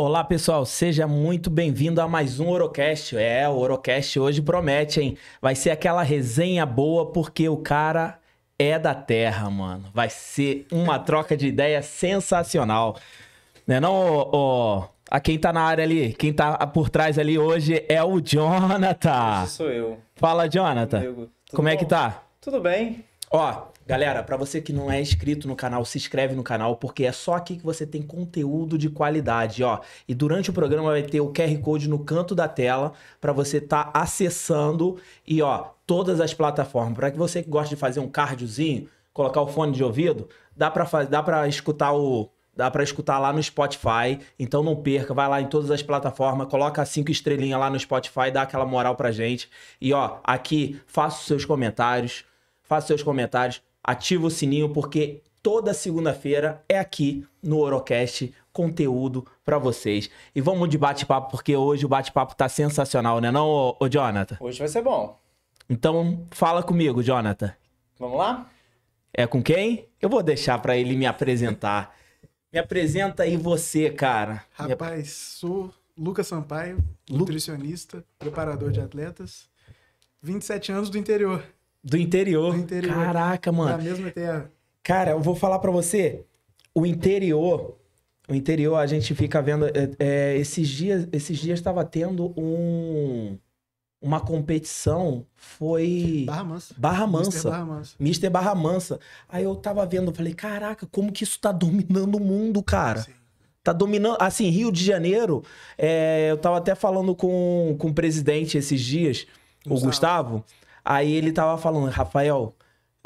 Olá, pessoal. Seja muito bem-vindo a mais um Orocast. É, o Orocast hoje promete, hein? Vai ser aquela resenha boa porque o cara é da terra, mano. Vai ser uma troca de ideia sensacional. Né não, a quem tá na área ali, quem tá por trás ali hoje é o Jonathan. sou eu. Fala, Jonathan. Como bom? é que tá? Tudo bem. Ó, Galera, para você que não é inscrito no canal, se inscreve no canal, porque é só aqui que você tem conteúdo de qualidade, ó. E durante o programa vai ter o QR Code no canto da tela para você estar tá acessando e, ó, todas as plataformas. Para que você que gosta de fazer um cardiozinho, colocar o fone de ouvido, dá para dá para escutar o dá para escutar lá no Spotify. Então não perca, vai lá em todas as plataformas, coloca cinco estrelinhas lá no Spotify, dá aquela moral pra gente. E ó, aqui faça os seus comentários, faça seus comentários, ativa o sininho porque toda segunda-feira é aqui no Orocast conteúdo para vocês. E vamos de bate-papo porque hoje o bate-papo tá sensacional, né não, o Jonathan? Hoje vai ser bom. Então fala comigo, Jonathan. Vamos lá? É com quem? Eu vou deixar para ele me apresentar. Me apresenta aí você, cara. Rapaz, sou Lucas Sampaio, nutricionista, preparador de atletas, 27 anos do interior. Do interior. Do interior. Caraca, mano. Da mesma terra. Cara, eu vou falar para você. O interior. O interior, a gente fica vendo. É, é, esses dias esses dias estava tendo um. Uma competição foi. Barra Mansa. Barra Mansa. Mr. Barra Mansa. Mister Barra Mansa. Aí eu tava vendo, falei, caraca, como que isso tá dominando o mundo, cara? Sim. Tá dominando. Assim, Rio de Janeiro, é, eu tava até falando com, com o presidente esses dias, Gustavo. o Gustavo Aí ele tava falando, Rafael,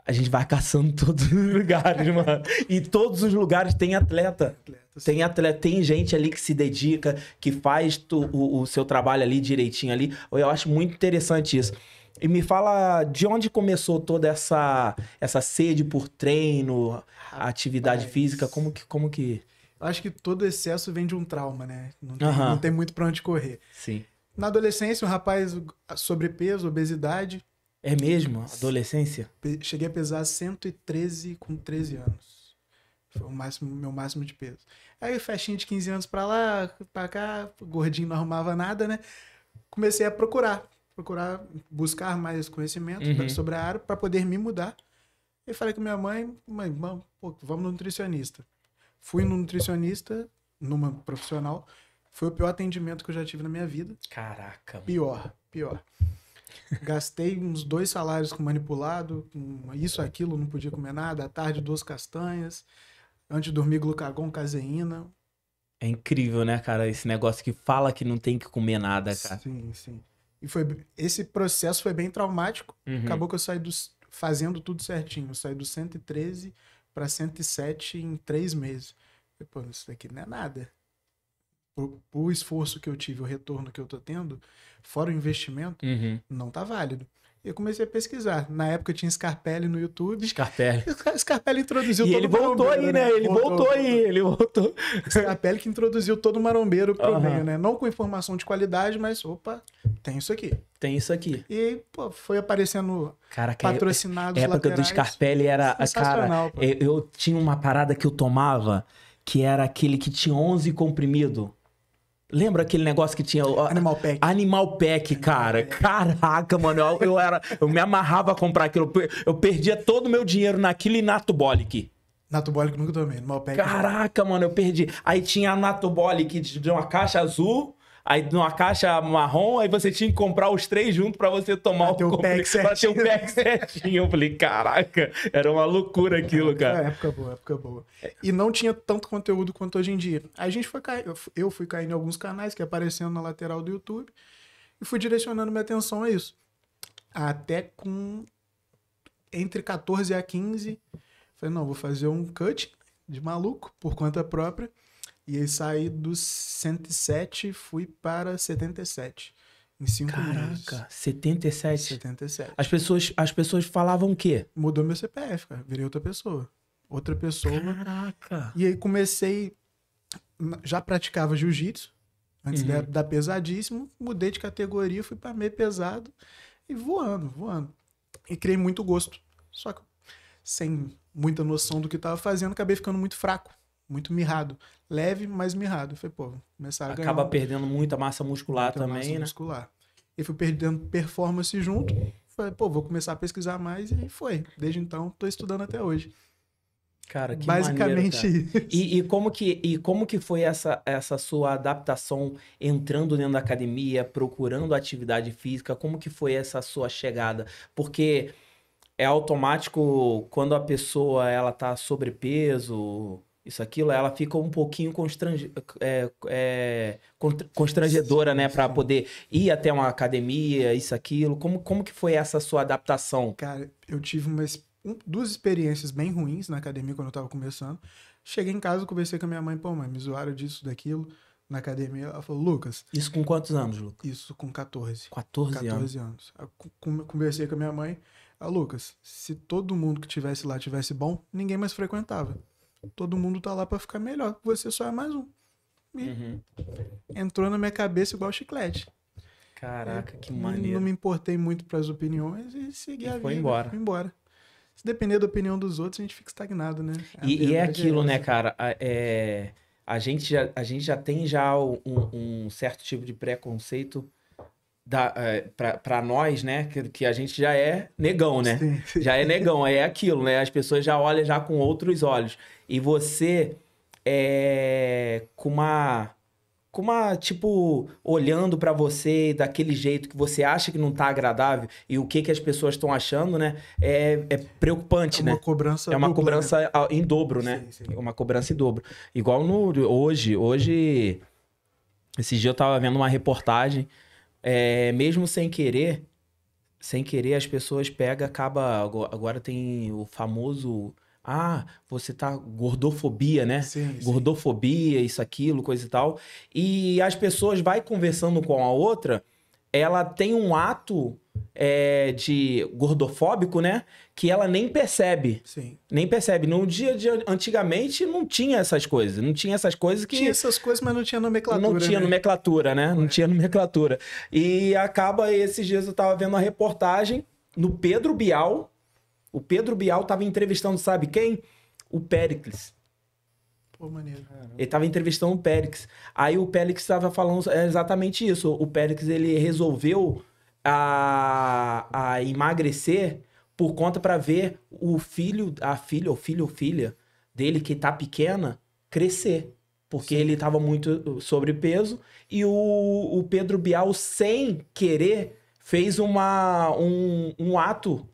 a gente vai caçando todos os lugares, mano. E todos os lugares tem atleta. Tem atleta, tem gente ali que se dedica, que faz tu, o, o, seu trabalho ali direitinho ali. Eu acho muito interessante isso. E me fala de onde começou toda essa essa sede por treino, Rapaz. atividade física, como que como que Acho que todo excesso vem de um trauma, né? Não tem, uhum. não tem muito para onde correr. Sim. Na adolescência, um rapaz sobrepeso, obesidade, é mesmo? Adolescência? Cheguei a pesar 113 com 13 anos. Foi o máximo, meu máximo de peso. Aí festinha de 15 anos pra lá, pra cá, gordinho não arrumava nada, né? Comecei a procurar, procurar buscar mais conhecimento uhum. sobre a área para poder me mudar. E falei com minha mãe, mãe, pô, vamos no nutricionista. Fui no nutricionista, numa profissional. Foi o pior atendimento que eu já tive na minha vida. Caraca. Mano. Pior, pior. Gastei uns dois salários com manipulado, com isso, aquilo, não podia comer nada. À tarde, duas castanhas. Antes de dormir, glucagon, caseína. É incrível, né, cara? Esse negócio que fala que não tem que comer nada, cara. Sim, sim. E foi, esse processo foi bem traumático. Uhum. Acabou que eu saí dos, fazendo tudo certinho. Eu saí do 113 para 107 em três meses. pô, isso daqui não é nada. O, o esforço que eu tive, o retorno que eu tô tendo, fora o investimento, uhum. não tá válido. Eu comecei a pesquisar. Na época tinha Scarpelli no YouTube. Scarpelli. Scarpelli introduziu e todo ele voltou aí, né? Ele voltou, voltou, aí, ele voltou. Scarpelli que introduziu todo o marombeiro pro uhum. meio, né? Não com informação de qualidade, mas opa, tem isso aqui. Tem isso aqui. E pô, foi aparecendo cara, que é patrocinados é, época do Scarpelli era, cara, pô. eu, eu tinha uma parada que eu tomava que era aquele que tinha 11 comprimido Lembra aquele negócio que tinha. Animal Pack. Animal Pack, cara. Caraca, mano. Eu, eu, era, eu me amarrava a comprar aquilo. Eu perdia todo o meu dinheiro naquilo e Natubolic. Natubolic nunca tomei. Animal Pack. Caraca, mano, eu perdi. Aí tinha a Natubolic de uma caixa azul aí numa caixa marrom, aí você tinha que comprar os três juntos para você tomar pra o, o pack certinho. Pra ter o pack certinho. Eu falei, caraca, era uma loucura aquilo, é, cara. É, época boa, época boa. E não tinha tanto conteúdo quanto hoje em dia. a gente foi cair, eu fui caindo em alguns canais que aparecendo na lateral do YouTube e fui direcionando minha atenção a isso. Até com entre 14 a 15, falei, não, vou fazer um cut de maluco por conta própria e aí saí dos 107 fui para 77. Em cinco Caraca, meses. Caraca, 77? 77. As pessoas, as pessoas falavam o quê? Mudou meu CPF, cara. Virei outra pessoa. Outra pessoa. Caraca. E aí comecei. Já praticava jiu-jitsu. Antes uhum. da, da pesadíssimo. Mudei de categoria, fui para meio pesado. E voando, voando. E criei muito gosto. Só que sem muita noção do que estava fazendo, acabei ficando muito fraco muito mirrado. Leve, mas mirrado. Eu falei, pô, começar a Acaba perdendo muita massa muscular muita também, massa né? muscular. E fui perdendo performance junto. Falei, pô, vou começar a pesquisar mais e foi. Desde então, estou estudando até hoje. Cara, que Basicamente maneiro, cara. isso. E, e, como que, e como que foi essa, essa sua adaptação entrando dentro da academia, procurando atividade física? Como que foi essa sua chegada? Porque é automático quando a pessoa ela tá sobrepeso, isso, aquilo, ela fica um pouquinho constrange... é, é, constrangedora, né? Para poder ir até uma academia, isso, aquilo. Como, como que foi essa sua adaptação? Cara, eu tive umas, um, duas experiências bem ruins na academia quando eu tava começando. Cheguei em casa, conversei com a minha mãe, pô, mãe, me zoaram disso, daquilo, na academia. Ela falou, Lucas. Isso com quantos anos, Lucas? Isso com 14. 14, 14 anos. anos. Conversei com a minha mãe. Ah, Lucas, se todo mundo que tivesse lá tivesse bom, ninguém mais frequentava. Todo mundo tá lá para ficar melhor. Você só é mais um. E uhum. entrou na minha cabeça igual chiclete. Caraca, eu, que maneiro. Não me importei muito para as opiniões e segui e a foi vida. Foi embora. Foi embora. Se depender da opinião dos outros, a gente fica estagnado, né? É e, e, é aquilo, né, cara? A, é, a, gente já, a gente já tem já um, um certo tipo de preconceito é, para nós, né? Que, que, a gente já é negão, né? Sim, sim. Já é negão, é aquilo, né? As pessoas já olham já com outros olhos. E você é com uma. Com uma, tipo, olhando para você daquele jeito que você acha que não tá agradável e o que que as pessoas estão achando, né? É, é preocupante, é né? É uma cobrança É uma cobrança né? em dobro, né? Sim, uma cobrança em dobro. Igual no hoje, hoje. esse dia eu tava vendo uma reportagem é, mesmo sem querer, sem querer as pessoas pega, acaba agora tem o famoso ah, você tá gordofobia, né? Sim, gordofobia, isso aquilo, coisa e tal. E as pessoas vai conversando com a outra, ela tem um ato é, de gordofóbico, né? Que ela nem percebe. Sim. Nem percebe. No dia de antigamente não tinha essas coisas. Não tinha essas coisas que. Tinha essas coisas, mas não tinha nomenclatura. Não tinha né? nomenclatura, né? Não é. tinha nomenclatura. E acaba, esses dias eu tava vendo a reportagem no Pedro Bial. O Pedro Bial tava entrevistando, sabe quem? O Pericles. Pô, maneiro. Ele tava entrevistando o Pericles. Aí o Pericles tava falando é, exatamente isso. O Pericles, ele resolveu a, a emagrecer por conta para ver o filho, a filha, o filho ou filha dele que tá pequena crescer. Porque Sim. ele tava muito uh, sobrepeso e o, o Pedro Bial, sem querer, fez uma, um, um ato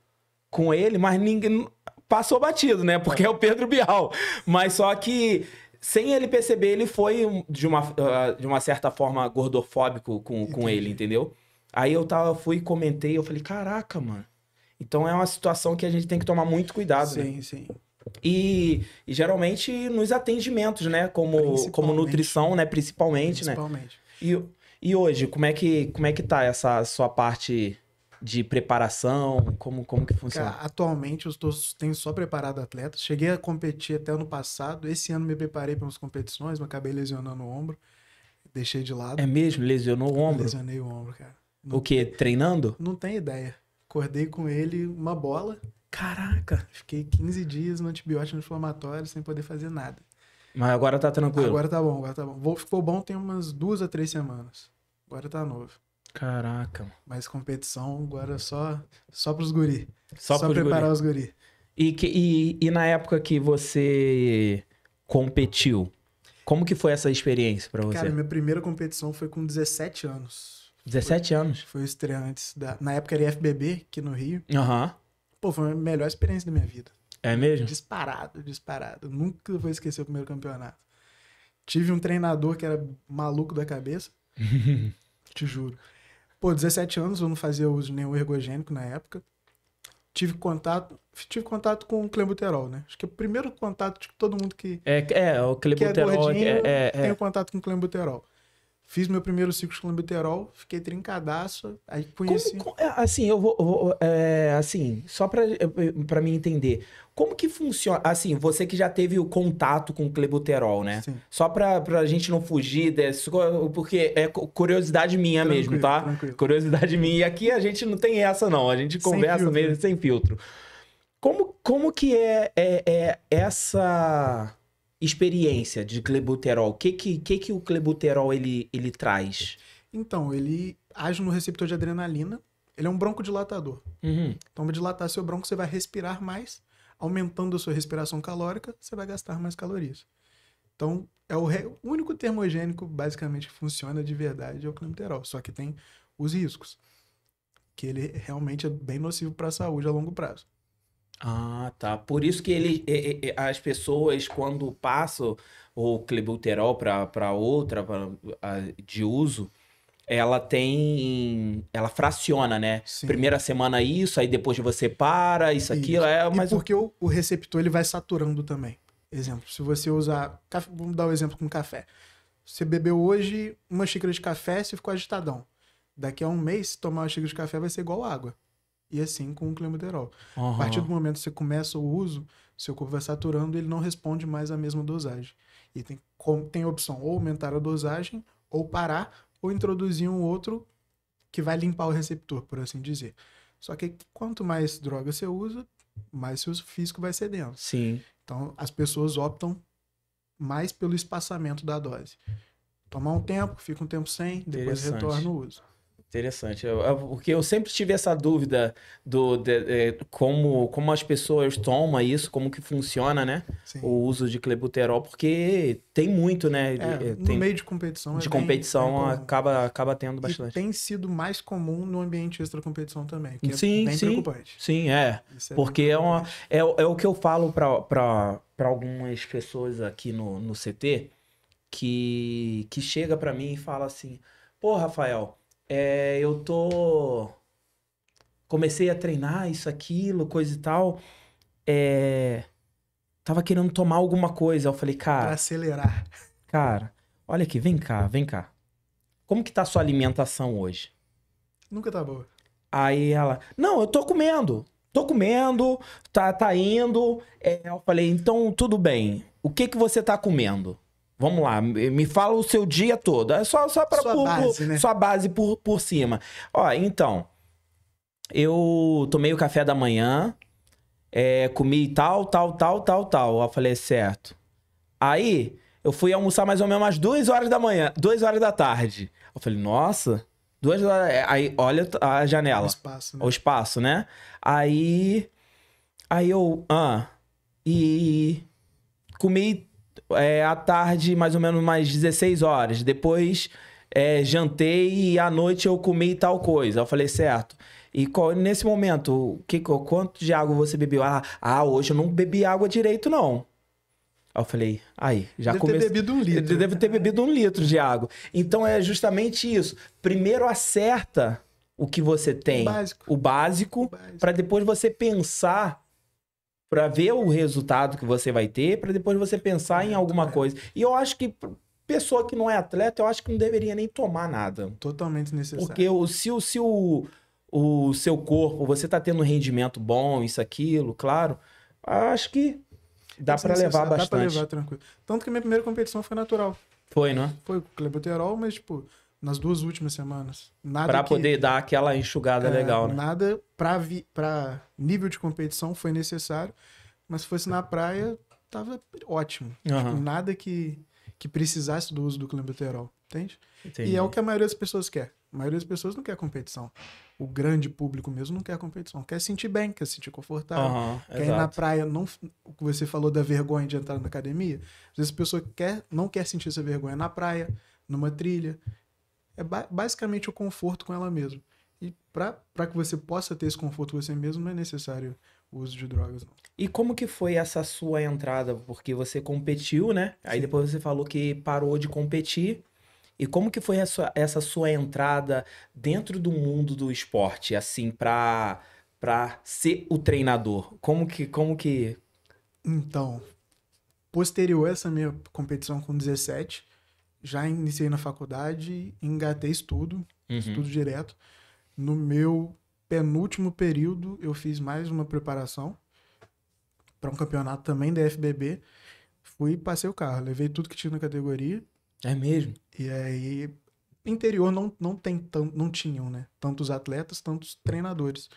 com ele, mas ninguém passou batido, né? Porque é o Pedro Bial. Mas só que sem ele perceber, ele foi de uma, uh, de uma certa forma gordofóbico com, com ele, entendeu? Aí eu tava, fui, comentei, eu falei, caraca, mano. Então é uma situação que a gente tem que tomar muito cuidado, sim, né? Sim, sim. E, e, geralmente nos atendimentos, né? Como, como nutrição, né? Principalmente, né? Principalmente. né? E, e hoje, como é, que, como é que tá essa sua parte de preparação? Como, como que funciona? Cara, atualmente eu estou, tenho só preparado atletas. Cheguei a competir até ano passado. Esse ano me preparei para umas competições, mas acabei lesionando o ombro. Deixei de lado. É mesmo? Lesionou o ombro? Lesionei o ombro, cara. Não o que? Treinando? Não tem ideia. Acordei com ele uma bola. Caraca, fiquei 15 dias no antibiótico inflamatório sem poder fazer nada. Mas agora tá tranquilo. Agora tá bom, agora tá bom. Vou, ficou bom tem umas duas a três semanas. Agora tá novo. Caraca. Mas competição agora é só só pros guri. Só, só preparar guri. os guri. E, que, e, e na época que você competiu, como que foi essa experiência para você? Cara, minha primeira competição foi com 17 anos. 17 foi, anos. Foi o estreia antes da. Na época era IFBB, aqui no Rio. Aham. Uhum. Pô, foi a melhor experiência da minha vida. É mesmo? Disparado, disparado. Nunca vou esquecer o primeiro campeonato. Tive um treinador que era maluco da cabeça. te juro. Pô, 17 anos, eu não fazia uso de nenhum ergogênico na época. Tive contato, tive contato com o clenbuterol, né? Acho que é o primeiro contato de tipo, todo mundo que é, é o clenbuterol é, é, é, é, tem contato com o clenbuterol. Fiz meu primeiro ciclo clenbuterol, fiquei trincadaço, aí conheci... Como, é, assim, eu vou... vou é, assim, só para é, é, mim entender, como que funciona... Assim, você que já teve o contato com o clenbuterol, né? Sim. Só pra, pra gente não fugir desse... Porque é curiosidade minha tranquilo, mesmo, tá? Tranquilo. Curiosidade minha. E aqui a gente não tem essa, não. A gente conversa sem mesmo sem filtro. Como, como que é, é, é essa experiência de clebuterol, o que que, que que o clebuterol ele, ele traz? Então, ele age no receptor de adrenalina, ele é um broncodilatador. Uhum. Então, para dilatar seu bronco, você vai respirar mais, aumentando a sua respiração calórica, você vai gastar mais calorias. Então, é o, re... o único termogênico, basicamente, que funciona de verdade é o clenbuterol, só que tem os riscos, que ele realmente é bem nocivo para a saúde a longo prazo. Ah, tá. Por isso que ele, as pessoas, quando passam o clebuterol para outra pra, a, de uso, ela tem. Ela fraciona, né? Sim. Primeira semana isso, aí depois você para, isso, aquilo. É, mas porque o, o receptor ele vai saturando também. Exemplo, se você usar. Vamos dar um exemplo com café. Você bebeu hoje uma xícara de café, você ficou agitadão. Daqui a um mês, tomar uma xícara de café vai ser igual água e assim com o clenbuterol. Uhum. A partir do momento que você começa o uso, seu corpo vai saturando, ele não responde mais à mesma dosagem. E tem, tem opção ou aumentar a dosagem, ou parar, ou introduzir um outro que vai limpar o receptor, por assim dizer. Só que quanto mais droga você usa, mais seu físico vai cedendo. Sim. Então as pessoas optam mais pelo espaçamento da dose. Tomar um tempo, fica um tempo sem, depois retorna o uso. Interessante. Eu, eu, porque eu sempre tive essa dúvida do de, de, é, como, como as pessoas tomam isso, como que funciona, né? Sim. O uso de clebuterol, porque tem muito, né? É, é tem, no meio de competição. É de é competição bem, acaba, acaba tendo bastante. E tem sido mais comum no ambiente extra-competição também, que sim, é bem sim, preocupante. Sim, é. é porque é, uma, é, é o que eu falo para algumas pessoas aqui no, no CT, que, que chega para mim e fala assim, pô, Rafael é, eu tô. Comecei a treinar isso, aquilo, coisa e tal. É, tava querendo tomar alguma coisa. Eu falei, cara. Pra acelerar. Cara, olha aqui, vem cá, vem cá. Como que tá a sua alimentação hoje? Nunca tá boa. Aí ela, não, eu tô comendo. Tô comendo, tá, tá indo. É, eu falei, então tudo bem. O que que você tá comendo? Vamos lá, me fala o seu dia todo. É só, só para sua, por, base, por, né? sua base por, por cima. Ó, então, eu tomei o café da manhã, é, comi tal, tal, tal, tal, tal. Eu falei, é certo. Aí, eu fui almoçar mais ou menos às duas horas da manhã, duas horas da tarde. Eu falei, nossa, duas horas. É, aí, olha a janela. O espaço, né? O espaço, né? Aí. Aí eu. Ah, e. Comi é, à tarde, mais ou menos mais 16 horas. Depois é, jantei e à noite eu comi tal coisa. Eu falei, certo. E qual, nesse momento, que, quanto de água você bebeu? Ah, ah, hoje eu não bebi água direito, não. eu falei, aí, já comecei... Deve ter bebido um litro. Deve ter bebido um litro de água. Então é justamente isso. Primeiro acerta o que você tem. O básico. O básico, básico. para depois você pensar para ver o resultado que você vai ter, para depois você pensar em alguma é. coisa. E eu acho que pessoa que não é atleta, eu acho que não deveria nem tomar nada. Totalmente necessário. Porque o, se, o, se o, o seu corpo, você tá tendo um rendimento bom, isso, aquilo, claro, acho que dá é para levar bastante. Dá pra levar tranquilo. Tanto que minha primeira competição foi natural. Foi, não né? Foi com clenbuterol, mas, tipo, nas duas últimas semanas. Nada pra que, poder dar aquela enxugada é, legal, né? Nada pra, vi, pra nível de competição foi necessário, mas se fosse na praia, tava ótimo. Uhum. Tipo, nada que, que precisasse do uso do clenbuterol, entende? Entendi. E é o que a maioria das pessoas quer. A maioria das pessoas não quer competição. O grande público mesmo não quer competição. Quer sentir bem, quer sentir confortável. Uhum, quer exato. ir na praia. Não, o que você falou da vergonha de entrar na academia. Às vezes a pessoa quer, não quer sentir essa vergonha na praia, numa trilha é ba basicamente o conforto com ela mesma. E para que você possa ter esse conforto com você mesmo, não é necessário o uso de drogas. Não. E como que foi essa sua entrada? Porque você competiu, né? Sim. Aí depois você falou que parou de competir. E como que foi essa, essa sua entrada dentro do mundo do esporte, assim, para para ser o treinador? Como que como que Então, posterior a essa minha competição com 17, já iniciei na faculdade, engatei estudo, uhum. estudo direto. No meu penúltimo período, eu fiz mais uma preparação para um campeonato também da FBB. Fui e passei o carro, levei tudo que tinha na categoria. É mesmo? E aí, interior não, não, tem tão, não tinham, né? Tantos atletas, tantos treinadores.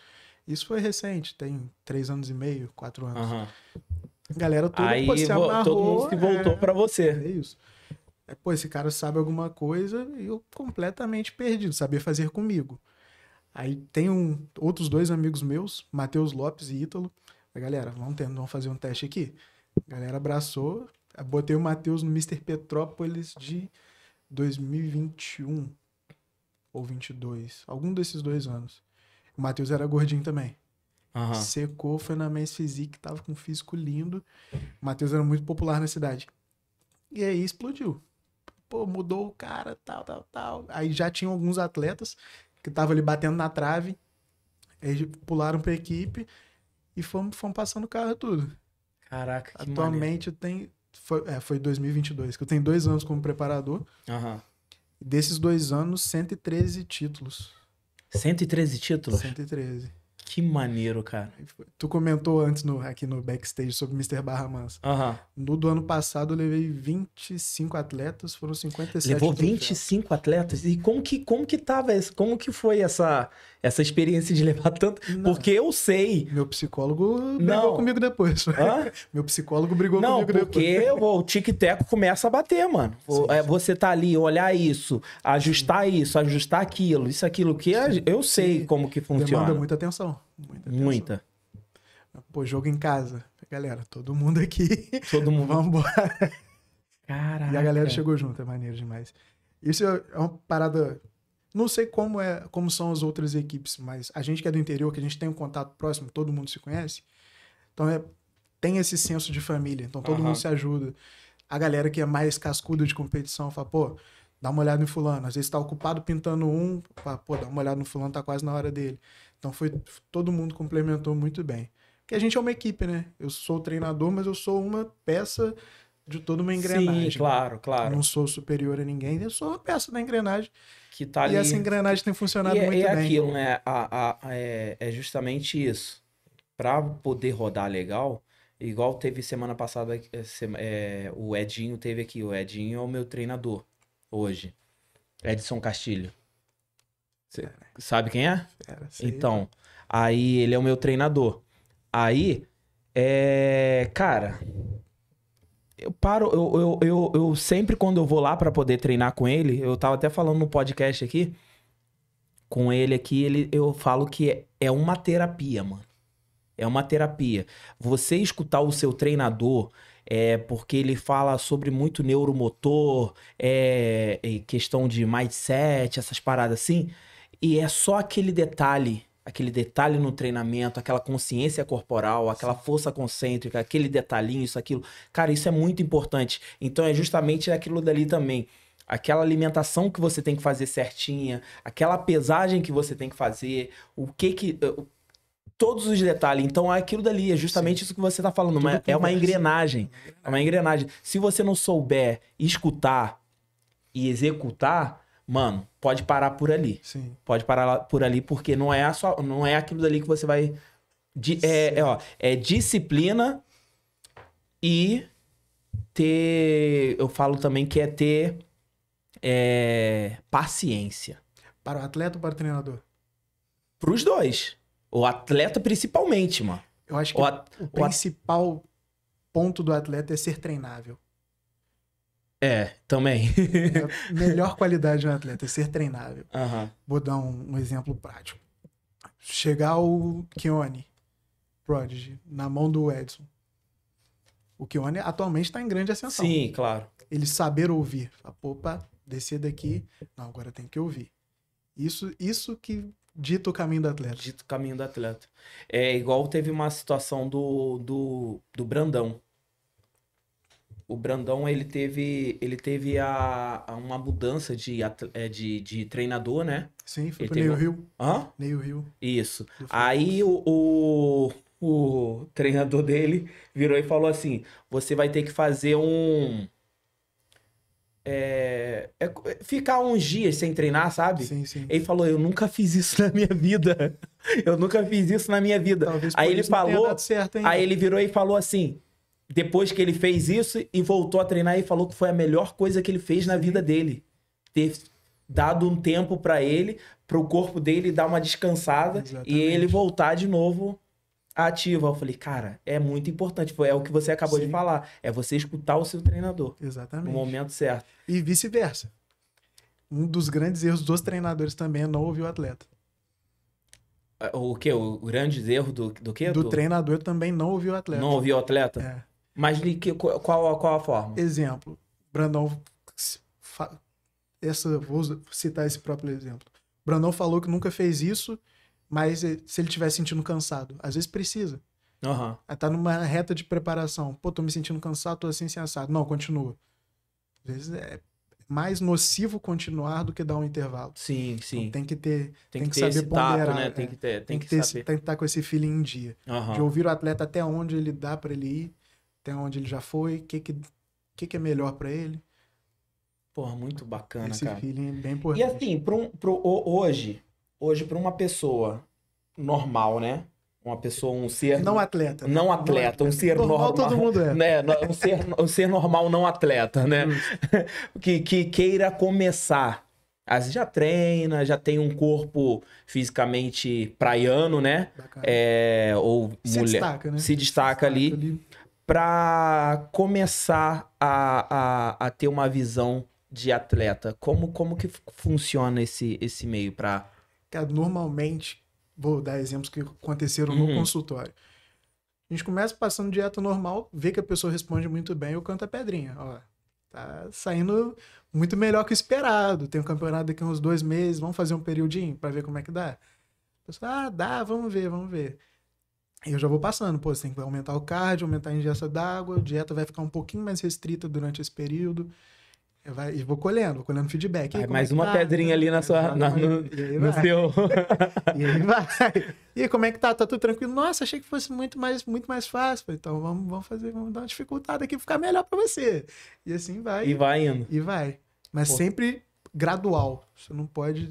Isso foi recente, tem três anos e meio, quatro anos. Uhum. Galera toda Aí, se amarrou, todo mundo se voltou é, para você. É isso. É, pô, esse cara sabe alguma coisa e eu completamente perdido, saber fazer comigo. Aí tem um, outros dois amigos meus, Matheus Lopes e Ítalo. Galera, vamos, ter, vamos fazer um teste aqui. A galera abraçou. Botei o Matheus no Mr. Petrópolis de 2021 ou 22, algum desses dois anos. O Matheus era gordinho também. Uhum. Secou, foi na Men's Physique, tava com um físico lindo. O Matheus era muito popular na cidade. E aí explodiu pô, mudou o cara, tal, tal, tal. Aí já tinham alguns atletas que estavam ali batendo na trave, eles pularam pra equipe e fomos, fomos passando o carro tudo. Caraca, que Atualmente maneiro. tem. Foi, é, foi 2022, que eu tenho dois anos como preparador. Uhum. Desses dois anos, 113 títulos. 113 títulos? 113. Que maneiro, cara. Tu comentou antes no, aqui no backstage sobre Mr. Barra Mansa. Uhum. No do ano passado eu levei 25 atletas, foram 57. Levou 25 atletas? E como que, como que tava, como que foi essa, essa experiência de levar tanto? Não. Porque eu sei. Meu psicólogo brigou Não. comigo depois. Hã? Meu psicólogo brigou Não, comigo depois. Não, porque o tic-teco começa a bater, mano. Sim, é, sim. Você tá ali, olhar isso, ajustar sim. isso, ajustar aquilo, isso, aquilo que eu sei como que funciona. Demanda muita atenção. Muita. Tensão. muita. Pô, jogo em casa. Galera, todo mundo aqui. Todo mundo. Vamos embora. Caraca. E a galera chegou junto, é maneiro demais. Isso é, é uma parada. Não sei como é, como são as outras equipes, mas a gente que é do interior, que a gente tem um contato próximo, todo mundo se conhece. Então é, tem esse senso de família. Então todo uhum. mundo se ajuda. A galera que é mais cascuda de competição fala, pô, dá uma olhada no fulano. Às vezes tá ocupado pintando um, fala, pô, dá uma olhada no fulano, tá quase na hora dele. Então foi todo mundo complementou muito bem. Porque a gente é uma equipe, né? Eu sou treinador, mas eu sou uma peça de toda uma engrenagem. Sim, claro, claro. Eu não sou superior a ninguém, eu sou uma peça da engrenagem. Que tá ali... E essa engrenagem tem funcionado e é, muito é, é Aquilo, né? a, a, é, é justamente isso. Para poder rodar legal, igual teve semana passada, é, é, o Edinho teve aqui. O Edinho é o meu treinador hoje. Edson Castilho. Você é. sabe quem é? Era, então, aí ele é o meu treinador. Aí, é, cara, eu paro, eu, eu, eu, eu, sempre quando eu vou lá para poder treinar com ele, eu tava até falando no podcast aqui, com ele aqui, ele, eu falo que é, é uma terapia, mano. É uma terapia. Você escutar o seu treinador, é porque ele fala sobre muito neuromotor, é, questão de mindset, essas paradas assim. E é só aquele detalhe, aquele detalhe no treinamento, aquela consciência corporal, aquela força concêntrica, aquele detalhinho, isso, aquilo. Cara, isso é muito importante. Então é justamente aquilo dali também aquela alimentação que você tem que fazer certinha, aquela pesagem que você tem que fazer, o que que eh, todos os detalhes. Então é aquilo dali, é justamente Sim. isso que você está falando, uma, é uma engrenagem, é uma engrenagem. Se você não souber escutar e executar, mano, pode parar por ali. Sim. Pode parar por ali, porque não é, a sua, não é aquilo dali que você vai. Di, é, é, ó, é disciplina e ter. Eu falo também que é ter é, paciência. Para o atleta ou para o treinador? Para os dois. O atleta principalmente, mano. Eu acho que o, at... o principal ponto do atleta é ser treinável. É, também. É, a melhor qualidade de um atleta é ser treinável. Uhum. Vou dar um, um, exemplo prático. Chegar o Keone, Prodigy, na mão do Edson. O Keone atualmente está em grande ascensão. Sim, claro. Ele saber ouvir. A popa, descer daqui. Não, agora tem que ouvir. Isso, isso que dita o caminho do atleta. Dita o caminho do atleta. É igual teve uma situação do, do, do Brandão o Brandão ele teve, ele teve a, a uma mudança de, é, de, de, treinador, né? Sim, foi ele pro Neil um... Hill. Hã? Neil Hill. Isso. Aí o, o, o, treinador dele virou e falou assim: você vai ter que fazer um. É, é, ficar uns dias sem treinar, sabe? Sim, sim. Ele falou: Eu nunca fiz isso na minha vida. Eu nunca fiz isso na minha vida. Talvez aí ele falou. certo, ainda. Aí ele virou e falou assim: depois que ele fez isso e voltou a treinar e falou que foi a melhor coisa que ele fez na vida dele. Ter dado um tempo para ele, para o corpo dele dar uma descansada Exatamente. e ele voltar de novo ativo. Eu falei, cara, é muito importante. É o que você acabou Sim. de falar. É você escutar o seu treinador. Exatamente. No momento certo. E vice-versa. Um dos grandes erros dos treinadores também é não ouvir o atleta. Ah, o que? O grande erro do, do que? Do, do, treinador também não ouvir o atleta. Não ouvir o atleta? É. Mas de que, qual, qual a forma? Exemplo. Brandão. Essa, vou citar esse próprio exemplo. Brandão falou que nunca fez isso, mas se ele estiver sentindo cansado. Às vezes precisa. Uhum. Tá numa reta de preparação. Pô, tô me sentindo cansado, tô assim, sensado. Assim, Não, continua. Às vezes é mais nocivo continuar do que dar um intervalo. Sim, então sim. Então, tem que ter, tem, tem que, que ter saber ponderar, tato, né? Tem que ter, tem, tem que, que ter, saber. Esse, né? é. tem que estar tá com esse feeling em dia. Uhum. De ouvir o atleta até onde ele dá para ele ir até onde ele já foi, o que, que, que, que é melhor para ele. Porra, muito bacana, Esse cara. Esse feeling é bem importante. E assim, pro, hoje, hoje para uma pessoa normal, né? Uma pessoa, um ser... Não atleta. Né? Não, atleta um ser normal. normal todo mundo é. Né? Um, ser, um ser normal não atleta, né? que, que queira começar. Às ah, vezes já treina, já tem um corpo fisicamente praiano, né? É, ou se mulher. Destaca, né? Se destaca, se destaca ali. ali para começar a, a, a, ter uma visão de atleta? Como, como que funciona esse, esse meio para. É, normalmente, vou dar exemplos que aconteceram uhum. no consultório. A gente começa passando dieta normal, vê que a pessoa responde muito bem, eu canto a pedrinha. Ó, tá saindo muito melhor que o esperado. Tem um campeonato daqui a uns dois meses, vamos fazer um periodinho para ver como é que dá. A pessoa, ah, dá, vamos ver, vamos ver eu já vou passando, pô, você tem que aumentar o cardio, aumentar a ingesta d'água, a dieta vai ficar um pouquinho mais restrita durante esse período. Eu vai, e vou colhendo, vou colhendo feedback. Aí, mais é uma tá? pedrinha ali na sua. Na, no, no seu. e aí vai. E aí, como é que tá? Tá tudo tranquilo? Nossa, achei que fosse muito mais, muito mais fácil. Então vamos, vamos fazer, vamos dar uma dificultada aqui, ficar melhor para você. E assim vai. E vai indo. E vai. Mas Pô. sempre gradual. Você não pode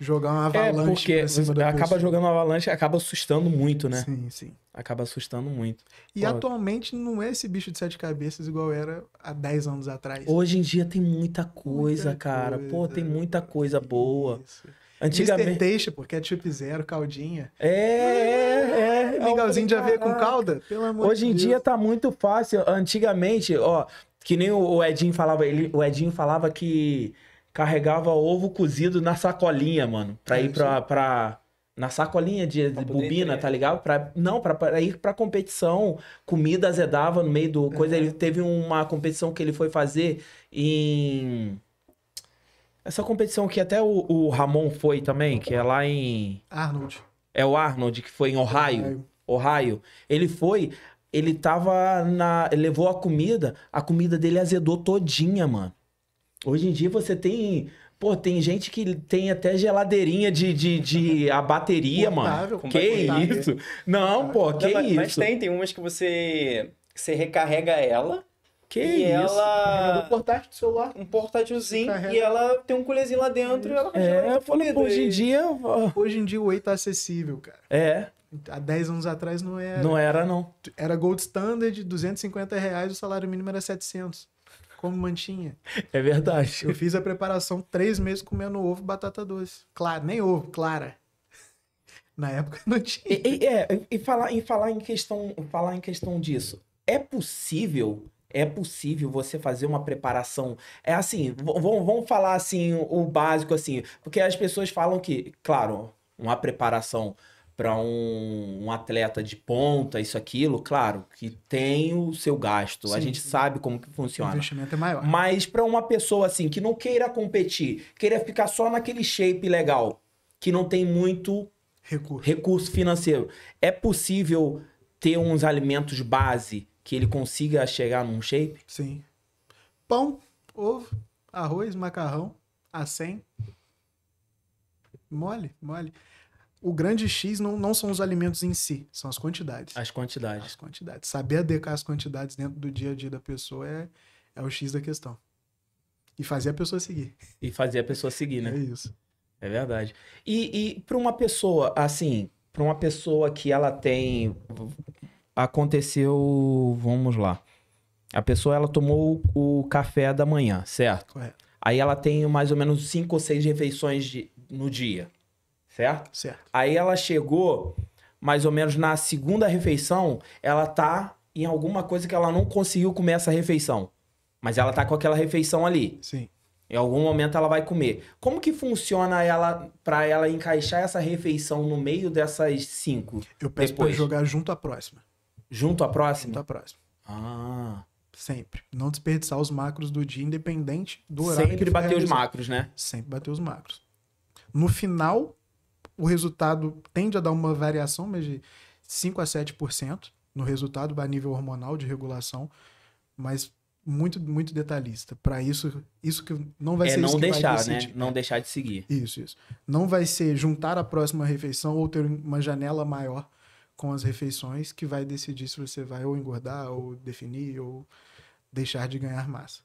jogar uma é, avalanche. É, porque acaba jogando uma avalanche acaba assustando muito, né? Sim, sim. Acaba assustando muito. E Pô, atualmente não é esse bicho de sete cabeças igual era há 10 anos atrás. Hoje em dia tem muita coisa, muita cara. Coisa. Pô, tem muita coisa boa. Isso. Antigamente... Mr. porque é chip zero, caldinha. É, é, é. é. Mingauzinho de ver com calda, pelo amor Hoje em dia tá muito fácil. Antigamente, ó, que nem o Edinho falava, ele, o Edinho falava que carregava ovo cozido na sacolinha, mano. Pra é ir pra, pra. Na sacolinha de, de bobina, tá ligado? Pra, não, pra, pra, ir pra competição. Comida azedava no meio do. Uhum. coisa. Ele teve uma competição que ele foi fazer em. Essa competição que até o, o Ramon foi também, que é lá em. Arnold. É o Arnold, que foi em Ohio. Ohio. Ohio. Ele foi, ele tava na. Ele levou a comida, a comida dele azedou todinha, mano. Hoje em dia você tem. Pô, tem gente que tem até geladeirinha de, de, de a bateria, mano. Que isso? Não, Não, pô, que mas, isso? Mas tem, tem umas que você, você recarrega ela. Que e isso? ela. Um portátil do celular. Um portátilzinho. E ela tem um culezinho lá dentro e ela é, tá falei, Hoje em dia. Hoje em dia o Whey tá acessível, cara. É. Há 10 anos atrás não era. Não era, não. Era gold standard, 250 reais, o salário mínimo era 700 como mantinha. É verdade. Eu fiz a preparação três meses comendo ovo e batata doce. Claro, nem ovo, clara. Na época não tinha. E, e, é, e falar, e falar em questão, falar em questão disso. É possível é possível você fazer uma preparação. É assim, vamos falar assim o básico assim, porque as pessoas falam que, claro, uma preparação para um, um, atleta de ponta, isso, aquilo, claro, que tem o seu gasto. Sim, a gente sim. sabe como que funciona. O investimento é maior. Mas para uma pessoa assim que não queira competir, queira ficar só naquele shape legal, que não tem muito recurso, recurso financeiro, é possível ter uns alimentos base que ele consiga chegar num shape? Sim. Pão, ovo, arroz, macarrão, 100. Mole, mole o grande X não, não são os alimentos em si, são as quantidades. As quantidades. As quantidades. Saber adequar as quantidades dentro do dia a dia da pessoa é, é o X da questão. E fazer a pessoa seguir. E fazer a pessoa seguir, né? É isso. É verdade. E, e para uma pessoa, assim, para uma pessoa que ela tem. Aconteceu. Vamos lá. A pessoa ela tomou o café da manhã, certo? Correto. Aí ela tem mais ou menos cinco ou seis refeições de, no dia certo? Certo. Aí ela chegou, mais ou menos na segunda refeição, ela tá em alguma coisa que ela não conseguiu comer essa refeição. Mas ela tá com aquela refeição ali. Sim. Em algum momento ela vai comer. Como que funciona ela para ela encaixar essa refeição no meio dessas cinco? Eu peço jogar junto à próxima. Junto à próxima? Junto à próxima. Ah. Sempre. Não desperdiçar os macros do dia, independente do horário. Sempre bater os macros, né? Sempre bater os macros. No final o resultado tende a dar uma variação mas de 5 a 7% no resultado a nível hormonal de regulação, mas muito muito detalhista. Para isso, isso que não vai é ser não deixar, né? Não deixar de seguir. Isso, isso. Não vai ser juntar a próxima refeição ou ter uma janela maior com as refeições que vai decidir se você vai ou engordar ou definir ou deixar de ganhar massa.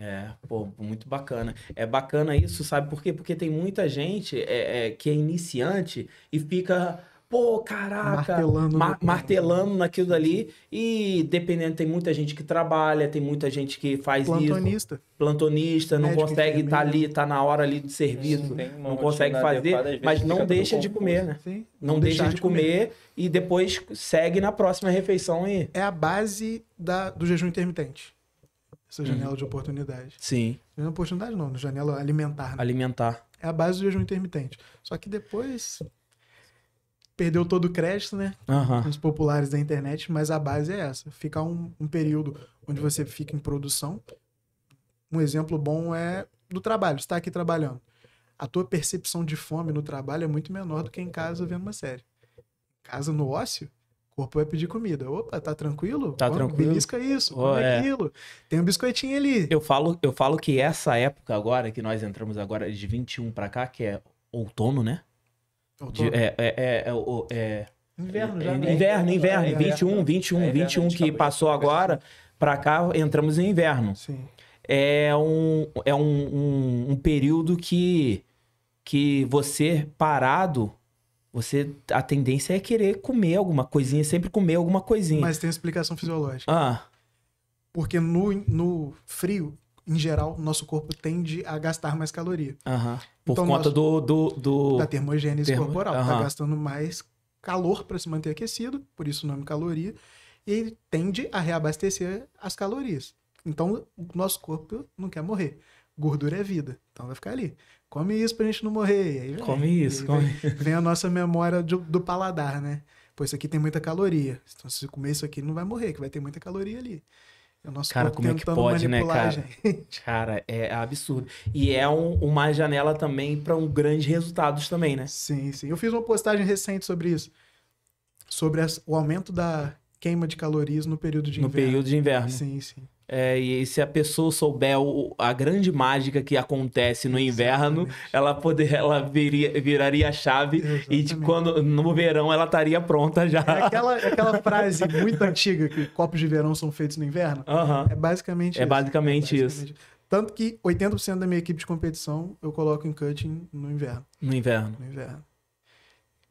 É, pô, muito bacana. É bacana isso, sabe por quê? Porque tem muita gente é, é, que é iniciante e fica, pô, caraca, martelando, ma martelando naquilo dali. E dependendo, tem muita gente que trabalha, tem muita gente que faz plantonista. isso. Plantonista. plantonista não Médico consegue estar tá ali, tá na hora ali de serviço, Sim, não consegue fazer, mas não deixa de comer, né? Sim, não, não deixa de comer, comer, e depois segue na próxima refeição e... É a base da, do jejum intermitente essa janela uhum. de oportunidade. Sim. de oportunidade não, janela alimentar. Né? Alimentar. É a base do jejum intermitente. Só que depois perdeu todo o crédito, né? Uhum. Os populares da internet, mas a base é essa. Ficar um, um período onde você fica em produção. Um exemplo bom é do trabalho, está aqui trabalhando. A tua percepção de fome no trabalho é muito menor do que em casa vendo uma série. Em casa no ócio, corpo vai pedir comida. Opa, tá tranquilo? Tá Come, tranquilo. Belisca isso, oh, come é. aquilo. Tem um biscoitinho ali. Eu falo, eu falo que essa época agora, que nós entramos agora de 21 para cá, que é outono, né? Outono. De, é, é, é, é, Inverno já, né? Inverno, inverno. É, 21, 21, é, 21 que passou agora, para cá entramos em inverno. Sim. É um, é um, um, um período que, que você parado você, a tendência é querer comer alguma coisinha, sempre comer alguma coisinha. Mas tem explicação fisiológica. Ah. Porque no, no frio, em geral, nosso corpo tende a gastar mais caloria. Aham. Por então, conta nosso, do, do, do, Da termogênese Termo... corporal. Tá Aham. Tá gastando mais calor para se manter aquecido, por isso o nome caloria. E ele tende a reabastecer as calorias. Então, o nosso corpo não quer morrer. Gordura é vida, então vai ficar ali come isso pra gente não morrer. Aí, come isso, come. Vem, vem, a nossa memória do, do, paladar, né? Pô, isso aqui tem muita caloria. Então, se você comer isso aqui, não vai morrer, que vai ter muita caloria ali. É o nosso cara, como é que pode, né, cara? cara, é absurdo. E é um, uma janela também para um grandes resultados também, né? Sim, sim. Eu fiz uma postagem recente sobre isso. Sobre as, o aumento da queima de calorias no período de no inverno. No período de inverno. Sim, sim. É, e se a pessoa souber o, a grande mágica que acontece no inverno, Exatamente. ela poderia, ela viria, viraria a chave tipo, Exatamente. e quando no verão ela estaria pronta já. É aquela, é aquela frase muito antiga que copos de verão são feitos no inverno. Uhum. É basicamente é isso. é basicamente isso. Tanto que 80% da minha equipe de competição eu coloco em cutting no inverno. No inverno. No inverno.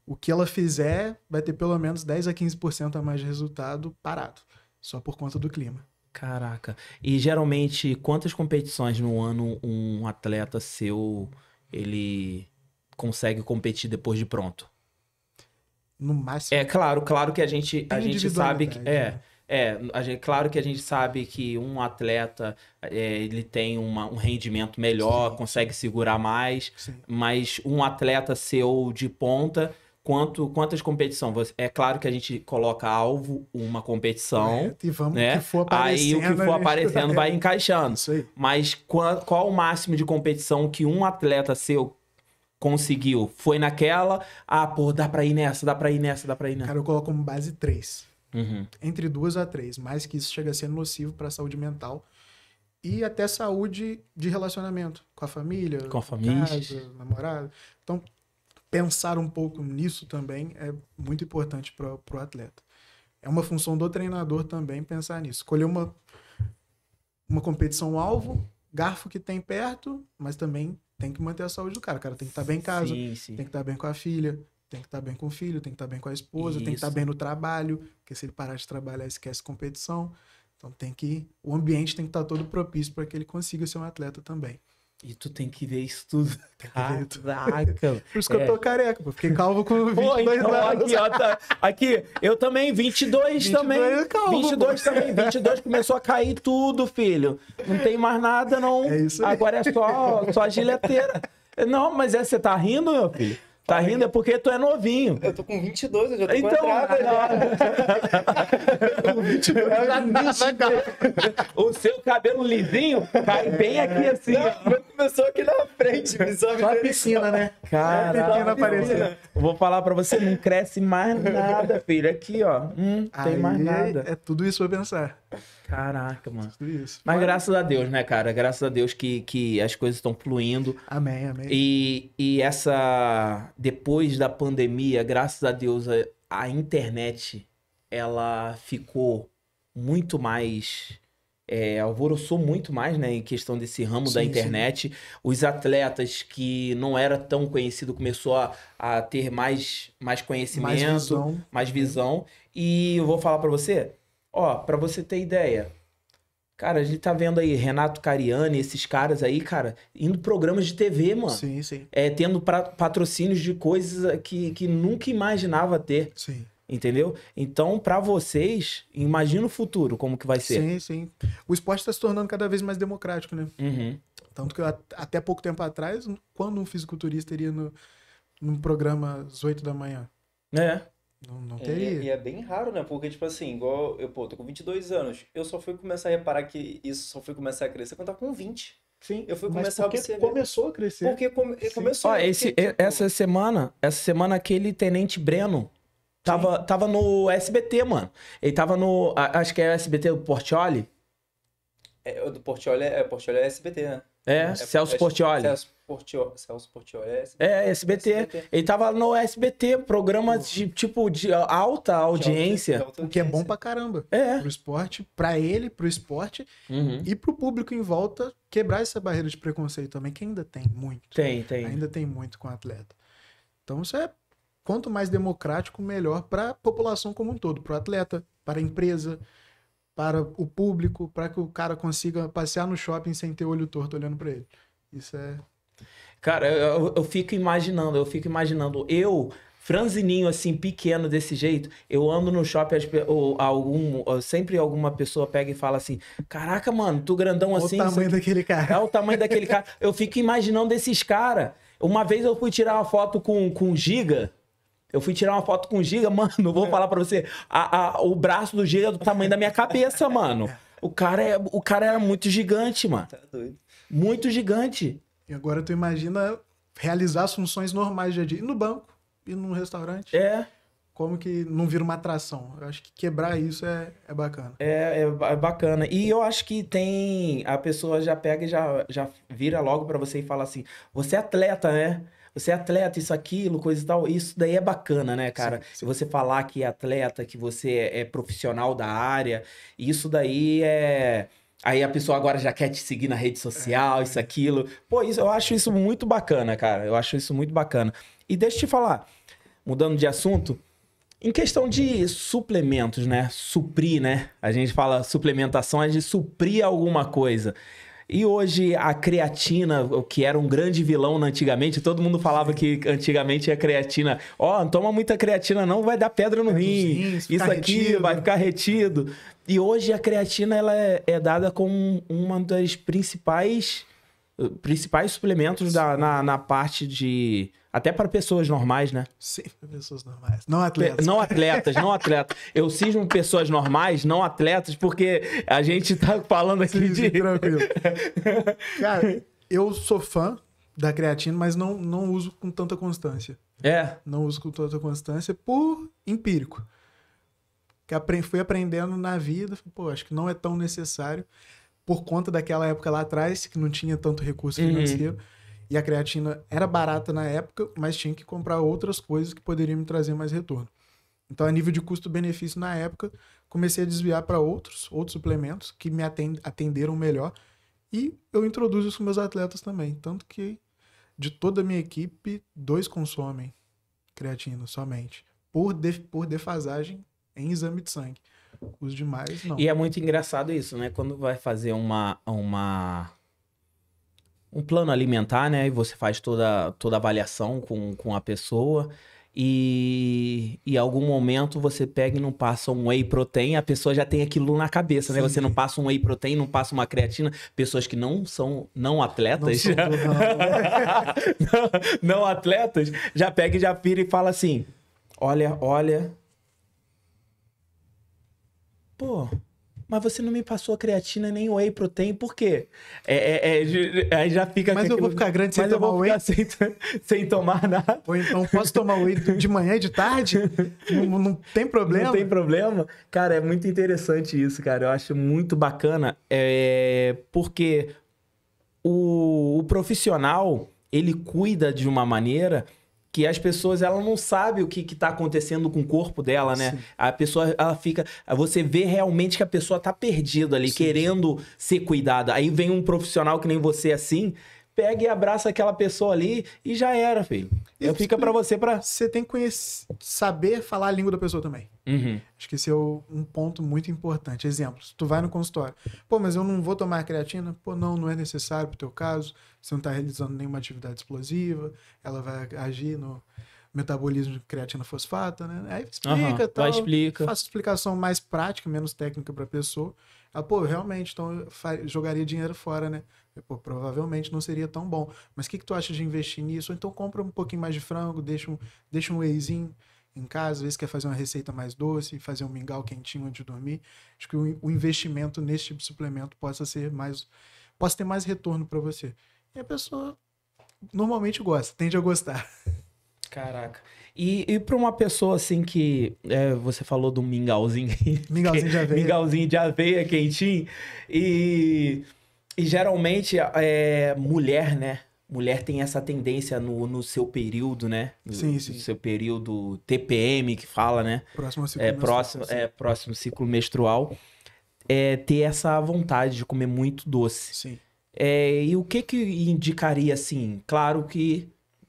O que ela fizer vai ter pelo menos 10 a 15% a mais de resultado parado, só por conta do clima. Caraca. E geralmente, quantas competições no ano um atleta seu ele consegue competir depois de pronto? No máximo. É claro, claro que a gente, a gente sabe que. É. Né? É, a gente, claro que a gente sabe que um atleta é, ele tem uma, um rendimento melhor, Sim. consegue segurar mais, Sim. mas um atleta seu de ponta, quanto quantas competições você, é claro que a gente coloca alvo uma competição é, e vamos né? que for aparecendo, aí o que for né? aparecendo vai é. encaixando mas qual, qual o máximo de competição que um atleta seu conseguiu foi naquela ah pô dá para ir nessa dá para ir nessa dá para ir nessa cara eu coloco como base três uhum. entre duas a três mais que isso chega a ser nocivo para a saúde mental e até saúde de relacionamento com a família, com a família, casa, namorado. Então, pensar um pouco nisso também é muito importante para o atleta. É uma função do treinador também pensar nisso. Escolher uma, uma competição-alvo, garfo que tem perto, mas também tem que manter a saúde do cara. O cara tem que estar tá bem em casa, sim, sim. tem que estar tá bem com a filha, tem que estar tá bem com o filho, tem que estar tá bem com a esposa, Isso. tem que estar tá bem no trabalho, porque se ele parar de trabalhar, esquece competição. Então tem que. O ambiente tem que estar tá todo propício para que ele consiga ser um atleta também. E tu tem que ver isso tudo. Caraca. Por isso que é. eu tô careca, pô. Fiquei calvo com 22 pô, então, anos. Aqui, ó, tá. aqui, eu também, 22, 22 também. É calvo, 22 pô. também. 22 começou a cair tudo, filho. Não tem mais nada, não. É isso aí. Agora é só, só gileteira. Não, mas é, você tá rindo, meu filho? Tá rindo aí. é porque tu é novinho. Eu tô com 22, eu já tô então... com entrada Então, com 22, já O seu cabelo lisinho cai bem aqui assim. Não, começou aqui na frente, me sobe piscina, né? Cara, piscina Vou falar pra você, não cresce mais nada, filho. Aqui, ó, hum, tem mais nada. É tudo isso pra pensar. Caraca, mano. Isso. Mas, Mas graças a Deus, né, cara? Graças a Deus que, que as coisas estão fluindo. Amém, amém. E, e essa. Depois da pandemia, graças a Deus, a, a internet ela ficou muito mais. É, alvoroçou muito mais, né, em questão desse ramo sim, da internet. Sim. Os atletas que não era tão conhecido começou a, a ter mais, mais conhecimento, mais visão. Mais visão. E eu vou falar para você, Ó, para você ter ideia, Cara, a gente tá vendo aí Renato Cariani, esses caras aí, cara, indo programas de TV, mano. Sim, sim. É, tendo pra, patrocínios de coisas que, que nunca imaginava ter. Sim. Entendeu? Então, para vocês, imagina o futuro, como que vai ser. Sim, sim. O esporte está se tornando cada vez mais democrático, né? Uhum. Tanto que eu, até pouco tempo atrás, quando um fisiculturista iria no, num programa às 8 da manhã? É. Não, não é, teria. E, e, é bem raro, né? Porque, tipo assim, igual eu, pô, tô com 22 anos. Eu só fui começar a reparar que isso só foi começar a crescer quando tava com 20. Sim, eu fui começar porque a começou a crescer. Porque começou. ah a... esse, tipo... essa semana, essa semana aquele tenente Breno tava, tava no SBT, mano. Ele tava no, acho que é o SBT do Portioli. É, do Portioli é, Portioli é, é SBT, né? É, é, Celso é, Portioli. É, Celso Portioli. Celso Portioli é SBT. É, SBT. SBT. Ele tava no SBT, programa uhum. de, tipo de alta audiência. De alta, de alta O que é bom pra caramba. É. Pro esporte, pra ele, pro esporte uhum. e pro público em volta quebrar essa barreira de preconceito também, que ainda tem muito. Tem, tem. Ainda tem muito com o atleta. Então isso é quanto mais democrático, melhor para a população como um todo, para o atleta, para a empresa, para o público, para que o cara consiga passear no shopping sem ter olho torto olhando para ele. Isso é. Cara, eu, eu fico imaginando, eu fico imaginando. Eu, franzininho assim, pequeno desse jeito, eu ando no shopping, ou algum, ou sempre alguma pessoa pega e fala assim: Caraca, mano, tu grandão assim. É o tamanho daquele cara. É o tamanho daquele cara. Eu fico imaginando desses caras. Uma vez eu fui tirar uma foto com, com Giga. Eu fui tirar uma foto com o Giga, mano, vou falar pra você. A, a, o braço do Giga é do tamanho da minha cabeça, mano. O cara, é, o cara era muito gigante, mano. Tá doido. Muito gigante. E agora tu imagina realizar as funções normais de dia. Ir no banco, e num restaurante. É. Como que não vira uma atração? Eu acho que quebrar isso é, é bacana. É, é, é bacana. E eu acho que tem. A pessoa já pega e já, já vira logo para você e fala assim: você é atleta, né? você é atleta, isso, aquilo, coisa e tal. Isso daí é bacana, né, cara? Se você falar que é atleta, que você é, é, profissional da área, isso daí é. Aí a pessoa agora já quer te seguir na rede social, é. isso, aquilo. Pô, isso, eu acho isso muito bacana, cara. Eu acho isso muito bacana. E deixa eu te falar, mudando de assunto, em questão de suplementos, né? Suprir, né? A gente fala suplementação é de suprir alguma coisa. E hoje a creatina, o que era um grande vilão antigamente, todo mundo falava que antigamente a creatina, ó, oh, toma muita creatina não, vai dar pedra no é rim. Rins, Isso aqui retido. vai ficar retido. E hoje a creatina ela é, é dada como uma das principais principais suplementos da, na, na parte de. Até para pessoas normais, né? Sim, para pessoas normais. Não atletas. Não atletas, não atletas. Eu cismo pessoas normais, não atletas, porque a gente tá falando aqui Cisne, de. Tranquilo. Cara, eu sou fã da creatina, mas não, não uso com tanta constância. É. Não uso com tanta constância por empírico. Que fui aprendendo na vida, pô, acho que não é tão necessário por conta daquela época lá atrás, que não tinha tanto recurso financeiro. Uhum. E a creatina era barata na época, mas tinha que comprar outras coisas que poderiam me trazer mais retorno. Então, a nível de custo-benefício na época, comecei a desviar para outros, outros suplementos que me atenderam melhor. E eu introduzo isso com meus atletas também. Tanto que de toda a minha equipe, dois consomem creatina somente, por, de, por defasagem em exame de sangue. Os demais, não. E é muito engraçado isso, né? Quando vai fazer uma. uma um plano alimentar, né? E você faz toda, toda a avaliação com, com a pessoa. E em algum momento você pega e não passa um whey protein, a pessoa já tem aquilo na cabeça, Sim. né? Você não passa um whey protein, não passa uma creatina. Pessoas que não são não atletas. Não, não, não atletas, já pega e já vira e fala assim: olha, olha, pô, mas você não me passou a creatina nem o whey protein, por quê? É, é, é, aí já fica... Mas eu vou ficar grande sem mas tomar whey? Sem, sem, tomar nada. Ou então, posso tomar whey de manhã e de tarde? não, não, tem problema? Não tem problema? Cara, é muito interessante isso, cara. Eu acho muito bacana, é, porque o, o profissional, ele cuida de uma maneira que as pessoas ela não sabe o que está acontecendo com o corpo dela, né? Sim. A pessoa ela fica, você vê realmente que a pessoa está perdida ali, sim, querendo sim. ser cuidada. Aí vem um profissional que nem você assim pega e abraça aquela pessoa ali e já era, filho. Eu fica para você para Você tem que conhecer, saber falar a língua da pessoa também. Uhum. Acho que esse é um ponto muito importante. se Tu vai no consultório. Pô, mas eu não vou tomar creatina? Pô, não, não é necessário pro teu caso. Você não tá realizando nenhuma atividade explosiva. Ela vai agir no metabolismo de creatina fosfata, né? Aí explica, uhum. tal. Vai explica. Faço explicação mais prática, menos técnica pra pessoa. Ela, pô, realmente, então eu jogaria dinheiro fora, né? Pô, provavelmente não seria tão bom. Mas o que, que tu acha de investir nisso? Ou então compra um pouquinho mais de frango, deixa um, deixa um wheyzinho em casa, às vezes quer fazer uma receita mais doce, fazer um mingau quentinho antes de dormir. Acho que o, o investimento nesse tipo de suplemento possa ser mais. possa ter mais retorno para você. E a pessoa normalmente gosta, tende a gostar. Caraca. E, e para uma pessoa assim que. É, você falou do mingauzinho. Mingauzinho de aveia. mingauzinho de aveia quentinho. E. E geralmente, é, mulher, né? Mulher tem essa tendência no, no seu período, né? sim, sim. No seu período TPM, que fala, né? Próximo ciclo é, próximo, menstrual. É, próximo ciclo menstrual. É, ter essa vontade de comer muito doce. Sim. É, e o que que indicaria, assim? Claro que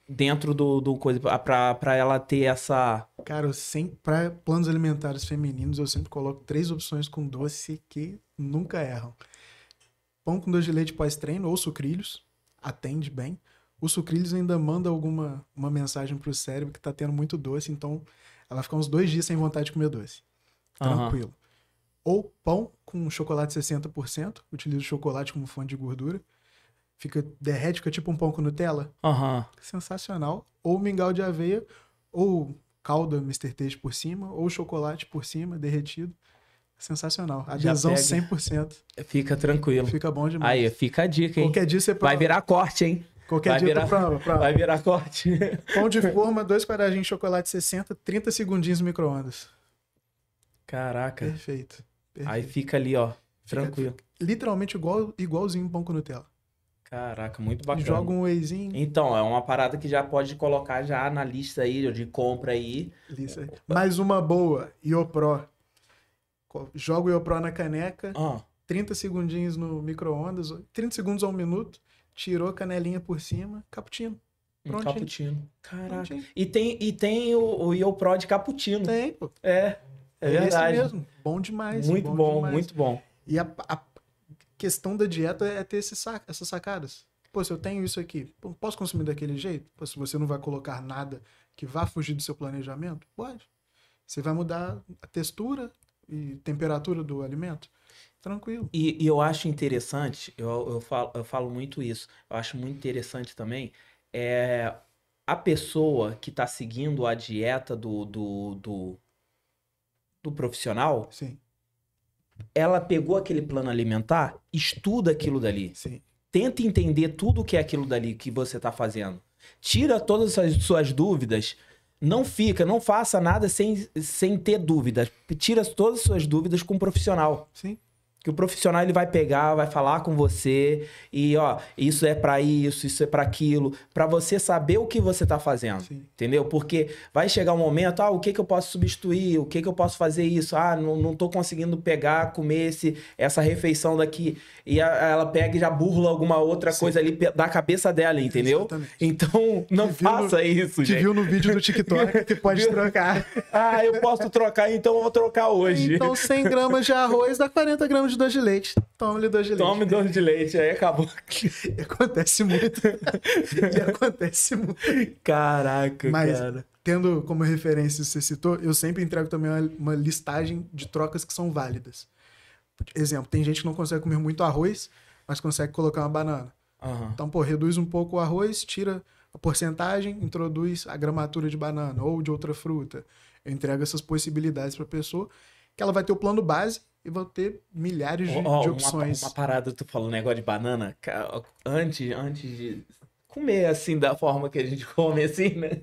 dentro do, do coisa, para ela ter essa... Cara, sempre, pra planos alimentares femininos, eu sempre coloco três opções com doce que nunca erram. Pão com doce de leite pós-treino ou sucrilhos, atende bem. O sucrilhos ainda manda alguma uma mensagem pro cérebro que tá tendo muito doce, então ela fica uns dois dias sem vontade de comer doce. Tranquilo. Uhum. Ou pão com chocolate 60%, utiliza o chocolate como fonte de gordura. Fica, derrete, fica tipo um pão com Nutella. Uhum. Sensacional. Ou mingau de aveia, ou calda Mr. Taste por cima, ou chocolate por cima, derretido. Sensacional. Adesão 100%. Fica tranquilo. Fica bom demais. Aí, fica a dica, hein? Qualquer dia você Vai virar corte, hein? Qualquer vai dia virar, prova, prova. Vai virar corte. Pão de forma, dois quadradinhos de chocolate 60, 30 segundinhos no micro-ondas. Caraca. Perfeito, perfeito, Aí fica ali, ó. Tranquilo. Fica, literalmente igual, igualzinho um pão com Nutella. Caraca, muito bacana. Joga um wheyzinho. Então, é uma parada que já pode colocar já na lista aí de compra aí. Lista. Mais uma boa, Iopro jogo o Iopro na caneca, ah. 30 segundinhos no micro-ondas, 30 segundos a um minuto, tirou a canelinha por cima, cappuccino. Pronto, um cappuccino. Caraca. E tem, e tem o, o Iopro de cappuccino. Tem, pô. É, é, é verdade. mesmo. Bom demais. Muito bom, demais. muito bom. E a, a, questão da dieta é ter esse sac, essas sacadas. Pô, se eu tenho isso aqui, posso consumir daquele jeito? Pô, se você não vai colocar nada que vá fugir do seu planejamento, pode. Você vai mudar a textura, e temperatura do alimento. Tranquilo. E, e eu acho interessante, eu, eu, falo, eu falo muito isso, eu acho muito interessante também, é a pessoa que está seguindo a dieta do, do, do, do profissional, Sim. ela pegou aquele plano alimentar, estuda aquilo dali. Sim. Tenta entender tudo o que é aquilo dali que você está fazendo. Tira todas as suas dúvidas não fica, não faça nada sem, sem ter dúvidas. Tira todas as suas dúvidas com um profissional. Sim. Que o profissional ele vai pegar, vai falar com você e ó, isso é para isso, isso é para aquilo, para você saber o que você tá fazendo, Sim. entendeu? Porque vai chegar um momento, ah, o que que eu posso substituir? O que que eu posso fazer isso? Ah, não, não tô conseguindo pegar, comer esse essa refeição daqui e a, ela pega e já burla alguma outra Sim. coisa ali da cabeça dela, entendeu? Exatamente. Então não te faça no, isso, te gente. viu no vídeo do TikTok que pode trocar. ah, eu posso trocar, então eu vou trocar hoje. Então 100 gramas de arroz dá 40 gramas de dois de leite. Toma-lhe dois de leite. Tome dois de leite, aí acabou. E acontece muito. e acontece muito. Caraca, Mas, cara. Tendo como referência, você citou, eu sempre entrego também uma, uma listagem de trocas que são válidas. Exemplo, tem gente que não consegue comer muito arroz, mas consegue colocar uma banana. Uhum. Então, pô, reduz um pouco o arroz, tira a porcentagem, introduz a gramatura de banana ou de outra fruta. Eu entrego essas possibilidades para a pessoa, que ela vai ter o plano base, e vão ter milhares de, oh, de opções. Uma, uma, parada, tu falou um negócio de banana, antes, antes de comer assim, da forma que a gente come, assim, né?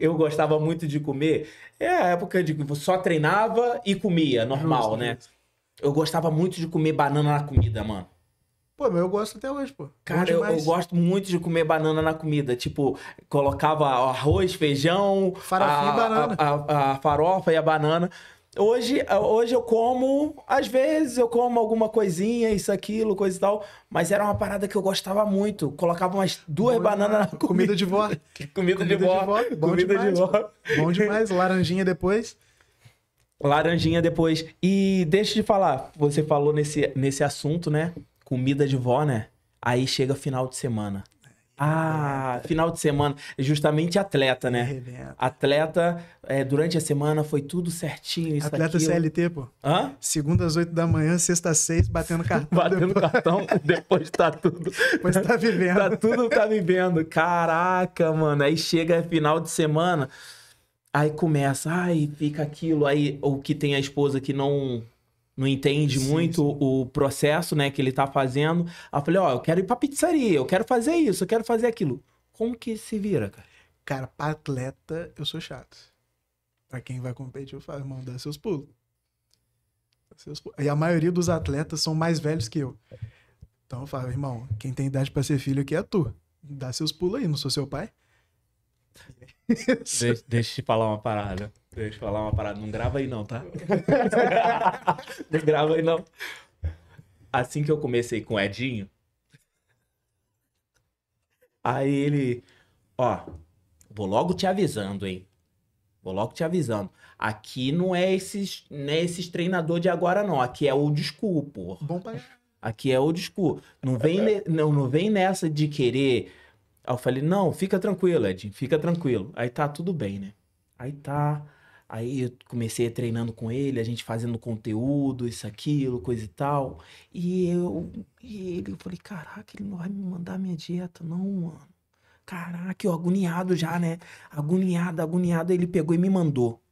Eu gostava muito de comer. É a época de só treinava e comia, normal, né? Eu gostava muito de comer banana na comida, mano. Pô, mas eu gosto até hoje, pô. Cara, eu, eu, gosto muito de comer banana na comida. Tipo, colocava arroz, feijão, farofa a, e banana. A, a, a farofa e a banana. Hoje, hoje eu como, às vezes eu como alguma coisinha, isso, aquilo, coisa e tal. Mas era uma parada que eu gostava muito. Colocava umas duas Boa, bananas na comida. comida de vó. comida, comida de vó. De vó. Bom comida demais, de vó. Bom demais. Laranjinha depois. Laranjinha depois. E deixa de falar, você falou nesse, nesse assunto, né? Comida de vó, né? Aí chega final de semana. Ah, final de semana. É justamente atleta, né? Atleta, é, durante a semana foi tudo certinho. Isso, atleta CLT, pô. Hã? Segunda às oito da manhã, sexta às seis, batendo cartão. batendo depois... cartão, depois tá tudo. Mas tá vivendo. tá tudo, tá vivendo. Caraca, mano. Aí chega final de semana, aí começa, aí fica aquilo. Aí o que tem a esposa que não não entende sim, muito sim. o processo né, que ele está fazendo. Aí eu falei, ó, oh, eu quero ir pra pizzaria, eu quero fazer isso, eu quero fazer aquilo. Como que se vira, cara? Cara, pra atleta, eu sou chato. Pra quem vai competir, eu falo, irmão, dá seus pulos. Dá seus pulos. E a maioria dos atletas são mais velhos que eu. Então eu falo, irmão, quem tem idade para ser filho aqui é tu. Dá seus pulos aí, não sou seu pai? deixa, deixa eu te falar uma parada. Eu falar uma parada, não grava aí não, tá? não grava aí não. Assim que eu comecei com o Edinho, aí ele, ó, vou logo te avisando, hein? Vou logo te avisando. Aqui não é esses, não é esses treinador de agora não, aqui é o desculpo. Bom pai Aqui é o desculpo. Não vem, não, não vem nessa de querer. Aí eu falei: "Não, fica tranquilo, Edinho, fica tranquilo". Aí tá tudo bem, né? Aí tá. Aí eu comecei treinando com ele, a gente fazendo conteúdo, isso, aquilo, coisa e tal. E eu, e ele, eu falei, caraca, ele não vai me mandar minha dieta, não, mano. Caraca, eu agoniado já, né? Agoniado, agoniado. Ele pegou e me mandou.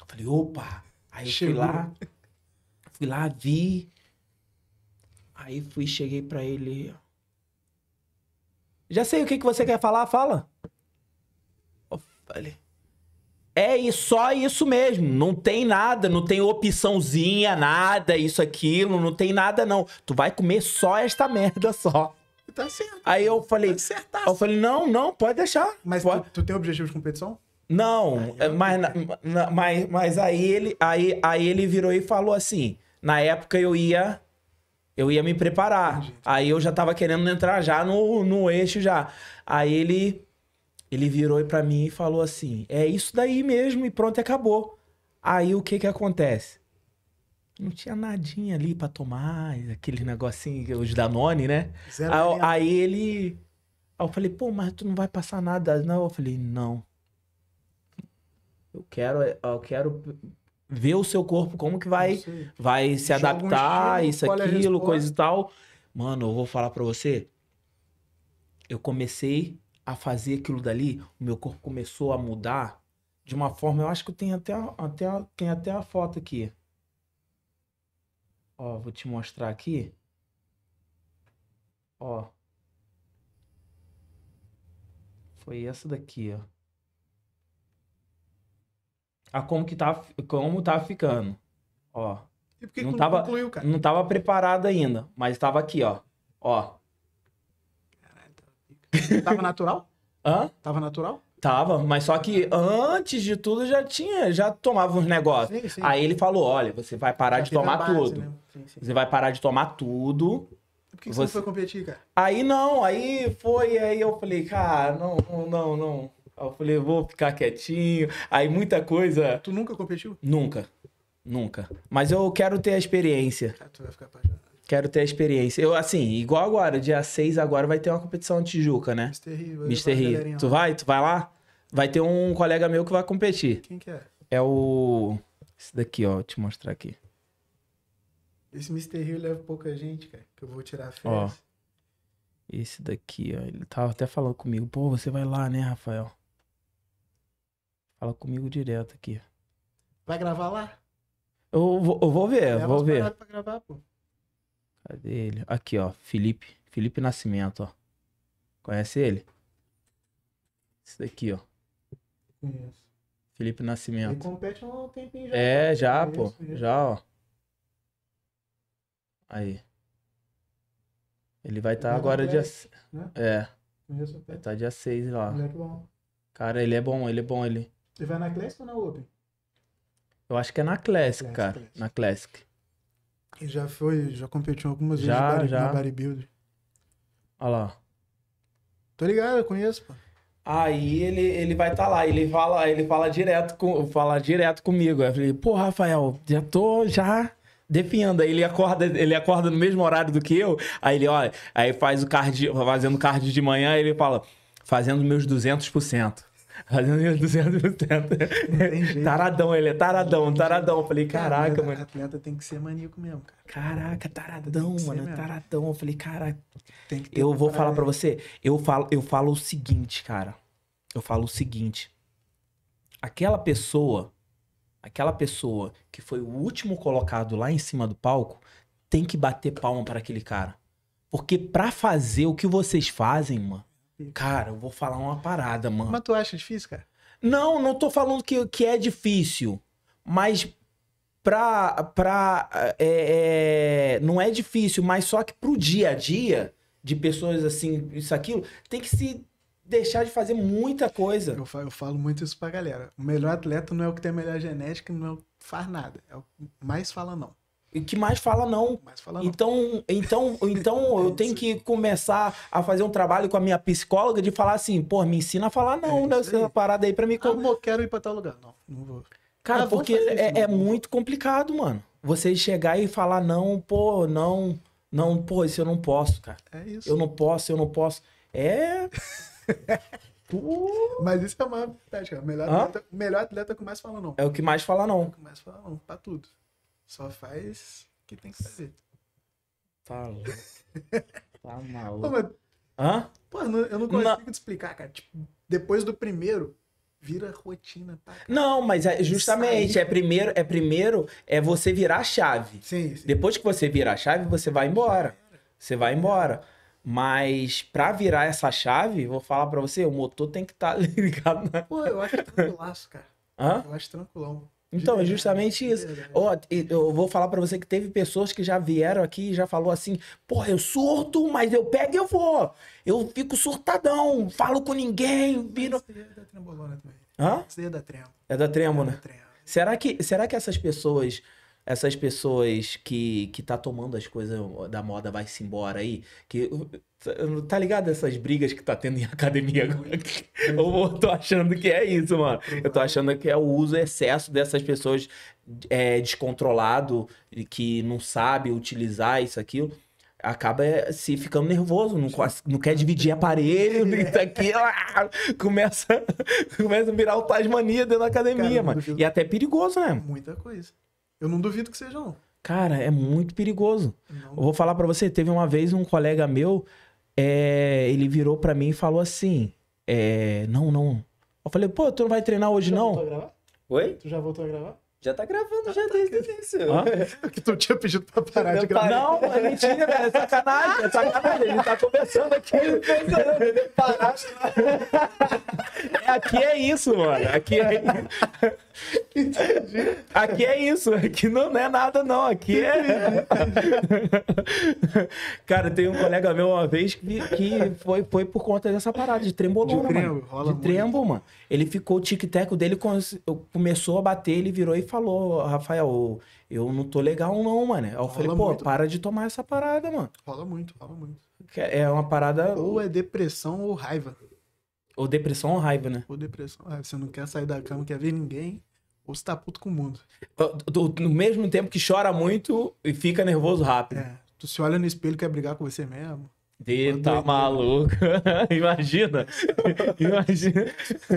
Eu falei, opa! Aí eu Chegou. fui lá, fui lá, vi. Aí fui, cheguei pra ele. Já sei o que, que você quer falar, fala. Eu falei, é só isso mesmo, não tem nada, não tem opçãozinha, nada, isso, aquilo, não tem nada não. Tu vai comer só esta merda só. Tá certo. Aí eu falei, tá eu falei, não, não, pode deixar. Mas pode. Tu, tu tem objetivo de competição? Não, ah, é, mas, mas, mas aí ele aí, aí ele virou e falou assim, na época eu ia eu ia me preparar. Entendi. Aí eu já tava querendo entrar já no, no eixo já. Aí ele ele virou para mim e falou assim: é isso daí mesmo, e pronto, acabou. Aí o que que acontece? Não tinha nadinha ali para tomar, aquele negocinho, os Danone, né? Aí, aí, ele. Aí eu falei, pô, mas tu não vai passar nada, não? Eu falei, não. Eu quero, eu quero ver o seu corpo, como que vai, vai se adaptar, estilo, isso, é aquilo, é coisa e tal. Mano, eu vou falar pra você. Eu comecei a fazer aquilo dali, o meu corpo começou a mudar de uma forma. Eu acho que tem até, até, tem até a foto aqui. Ó, vou te mostrar aqui. Ó. Foi essa daqui, ó. A como que tá, como tá ficando. Ó. não tava, concluiu, Não tava preparado ainda, mas tava aqui, ó. Ó. Tava natural? Hã? Tava natural? Tava, mas só que antes de tudo já tinha, já tomava uns negócios. Sim, sim. Aí ele falou: olha, você vai parar já de tomar base, tudo. Sim, você vai parar de tomar tudo. Por que, você... você não foi competir, cara? Aí não, aí foi, aí eu falei, cara, não, não, não. Aí eu falei, vou ficar quietinho. Aí muita coisa. Tu nunca competiu? Nunca. Nunca. Mas eu quero ter a experiência. Ah, tu vai ficar apaixonado. Quero ter a experiência. Eu, assim, igual agora, dia 6 agora vai ter uma competição de Tijuca, né? Mr. Rio. Mr. Tu vai? Tu vai lá? Vai ter um colega meu que vai competir. Quem que é? É o... Esse daqui, ó. Vou te mostrar aqui. Esse Mr. Rio leva pouca gente, cara. Que eu vou tirar a férias. Ó, esse daqui, ó. Ele tava até falando comigo. Pô, você vai lá, né, Rafael? Fala comigo direto aqui. Vai gravar lá? Eu, vou, eu vou ver, Leva vou ver. Pra gravar, pô. Cadê ele? Aqui, ó. Felipe. Felipe Nascimento, ó. Conhece ele? Esse daqui, ó. Conheço. Felipe Nascimento. Ele compete há um tempinho já. É, né? já, é pô. É já, ó. Aí. Ele vai estar tá agora dia. Né? É. vai estar tá dia 6 lá. é bom. Cara, ele é bom, ele é bom, ele. Ele vai na Classic ou na Open? Eu acho que é na Classic, Classic cara. Classic. Na Classic. E já foi, já competiu algumas já, vezes body, já. bodybuilder. Olha lá. Tô ligado, eu conheço, pô. Aí ele, ele vai estar tá lá, ele fala, ele fala direto com, fala direto comigo. Eu falei, pô, Rafael, já tô já definhando. Aí ele acorda, ele acorda no mesmo horário do que eu. Aí ele olha, aí faz o card fazendo card de manhã, ele fala, fazendo meus 200%. Fazendo 200%. Taradão, ele é taradão, taradão. Eu falei, caraca, cara, mano. Atleta tem que ser maníaco mesmo, cara. Caraca, taradão, mano. Taradão. Eu falei, cara. Tem que ter eu vou falar para você. Eu falo, eu falo o seguinte, cara. Eu falo o seguinte. Aquela pessoa, aquela pessoa que foi o último colocado lá em cima do palco, tem que bater palma para aquele cara. Porque para fazer o que vocês fazem, mano, Cara, eu vou falar uma parada, mano. Mas tu acha difícil, cara? Não, não tô falando que, que é difícil. Mas pra. pra é, é, não é difícil, mas só que pro dia a dia de pessoas assim, isso, aquilo, tem que se deixar de fazer muita coisa. Eu falo, eu falo muito isso pra galera. O melhor atleta não é o que tem a melhor genética, não é o que faz nada. É o que mais fala não. E que mais fala não. Mais fala não. Então, então, então é eu tenho que começar a fazer um trabalho com a minha psicóloga de falar assim, pô, me ensina a falar é não, é né? Essa parada aí pra mim. Ah, como eu quero ir pra tal lugar. Não, não vou. Cara, ah, porque isso, é, é muito complicado, mano. Você chegar e falar não, pô, não, não, pô, isso eu não posso, cara. É isso. Eu não posso, eu não posso. É. Mas isso é uma O melhor, atleta, melhor atleta que mais fala não. É o que mais fala não. É o que mais fala não, pra tudo. Só faz o que tem que fazer. Tá louco. Tá maluco. Pô, mas... Hã? Pô, eu não consigo te explicar, cara. Tipo, depois do primeiro, vira rotina, tá? Não, mas é justamente, é primeiro, é primeiro é você virar a chave. Sim, sim. Depois que você virar a chave, você vai embora. Você vai embora. Mas para virar essa chave, vou falar para você, o motor tem que estar tá ligado. Na... Pô, eu acho tranquilaço, cara. Hã? Eu acho tranquilão. Então, justamente né? isso. ó eu vou falar para você que teve pessoas que já vieram aqui e já falou assim: porra, eu surto, mas eu pego e eu vou. Eu fico surtadão, falo com ninguém. Viro... Isso é da também. Hã? Isso é da tremo. É da tremo, é né? Será que, será que essas pessoas essas pessoas que, que tá tomando as coisas da moda vai-se embora aí, que Tá ligado essas brigas que tá tendo em academia agora? Eu tô achando que é isso, mano. É eu tô achando que é o uso excesso dessas pessoas é, descontrolado, que não sabe utilizar isso, aquilo. Acaba é, se ficando nervoso, não, não quer dividir aparelho, isso aqui, ah, começa, começa a virar o Tasmania dentro da academia, Cara, mano. E é até é perigoso, né? Muita coisa. Eu não duvido que seja, não. Cara, é muito perigoso. Não. Eu vou falar para você, teve uma vez um colega meu, é, ele virou para mim e falou assim, é, não, não. Eu falei, pô, tu não vai treinar hoje, tu não? Oi? Tu já voltou a gravar? Já tá gravando já tá desde o início. que tu tinha pedido pra parar de gravar. Não, é mentira, é sacanagem, é sacanagem. Ele tá conversando aqui. Tá tá parar. É, aqui é isso, mano. Aqui é. Entendi. Aqui é isso. Aqui não é nada, não. Aqui é. Cara, tem um colega meu uma vez que, que foi, foi por conta dessa parada de trembolona. De trembo, mano. De trembo, mano. Ele ficou, o tic-tac dele começou a bater, ele virou e falou, Rafael, eu não tô legal não, mano. Aí eu falei, pô, muito. para de tomar essa parada, mano. fala muito, fala muito. É uma parada... Ou é depressão ou raiva. Ou depressão ou raiva, né? Ou depressão ou é, raiva. Você não quer sair da cama, quer ver ninguém, ou você tá puto com o mundo. No mesmo tempo que chora muito e fica nervoso rápido. É, tu se olha no espelho quer brigar com você mesmo. De tá maluco. imagina. imagina.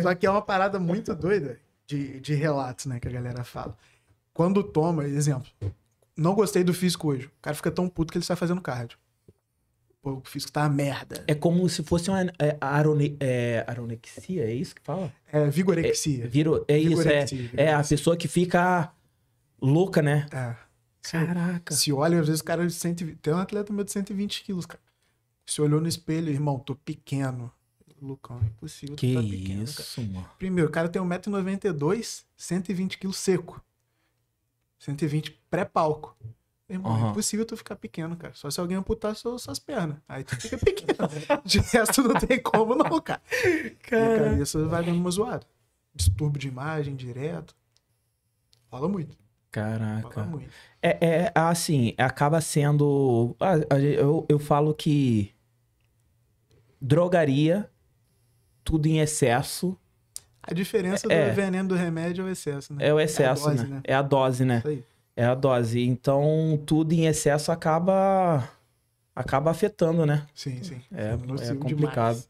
Só que é uma parada muito doida, de, de relatos, né, que a galera fala. Quando toma, exemplo, não gostei do físico hoje. O cara fica tão puto que ele sai fazendo cardio. Pô, o físico tá uma merda. É como se fosse uma é, arone, é, aronexia, é isso que fala? É, vigorexia. É, viro, é vigorexia, isso, é, é a pessoa que fica louca, né? É. Caraca. Se, se olha, às vezes o cara de 120... Tem um atleta meu de 120 quilos, cara. Se olhou no espelho, irmão, tô pequeno. Lucão, é impossível. Que tá pequeno, isso, cara. mano. Primeiro, o cara tem 1,92m, 120kg seco. 120 pré-palco. Irmão, uhum. é impossível tu ficar pequeno, cara. Só se alguém amputar suas, suas pernas. Aí tu fica pequeno. De resto, não tem como, não, cara. cara, isso vai dando uma zoada. Distúrbio de imagem direto. Fala muito. Caraca. Fala muito. É, é assim, acaba sendo. Ah, eu, eu falo que drogaria tudo em excesso. A diferença é, do veneno do remédio é o excesso, né? É o excesso, é a dose, né? né? É a dose, né? É a dose. Então, tudo em excesso acaba acaba afetando, né? Sim, sim. É, é complicado.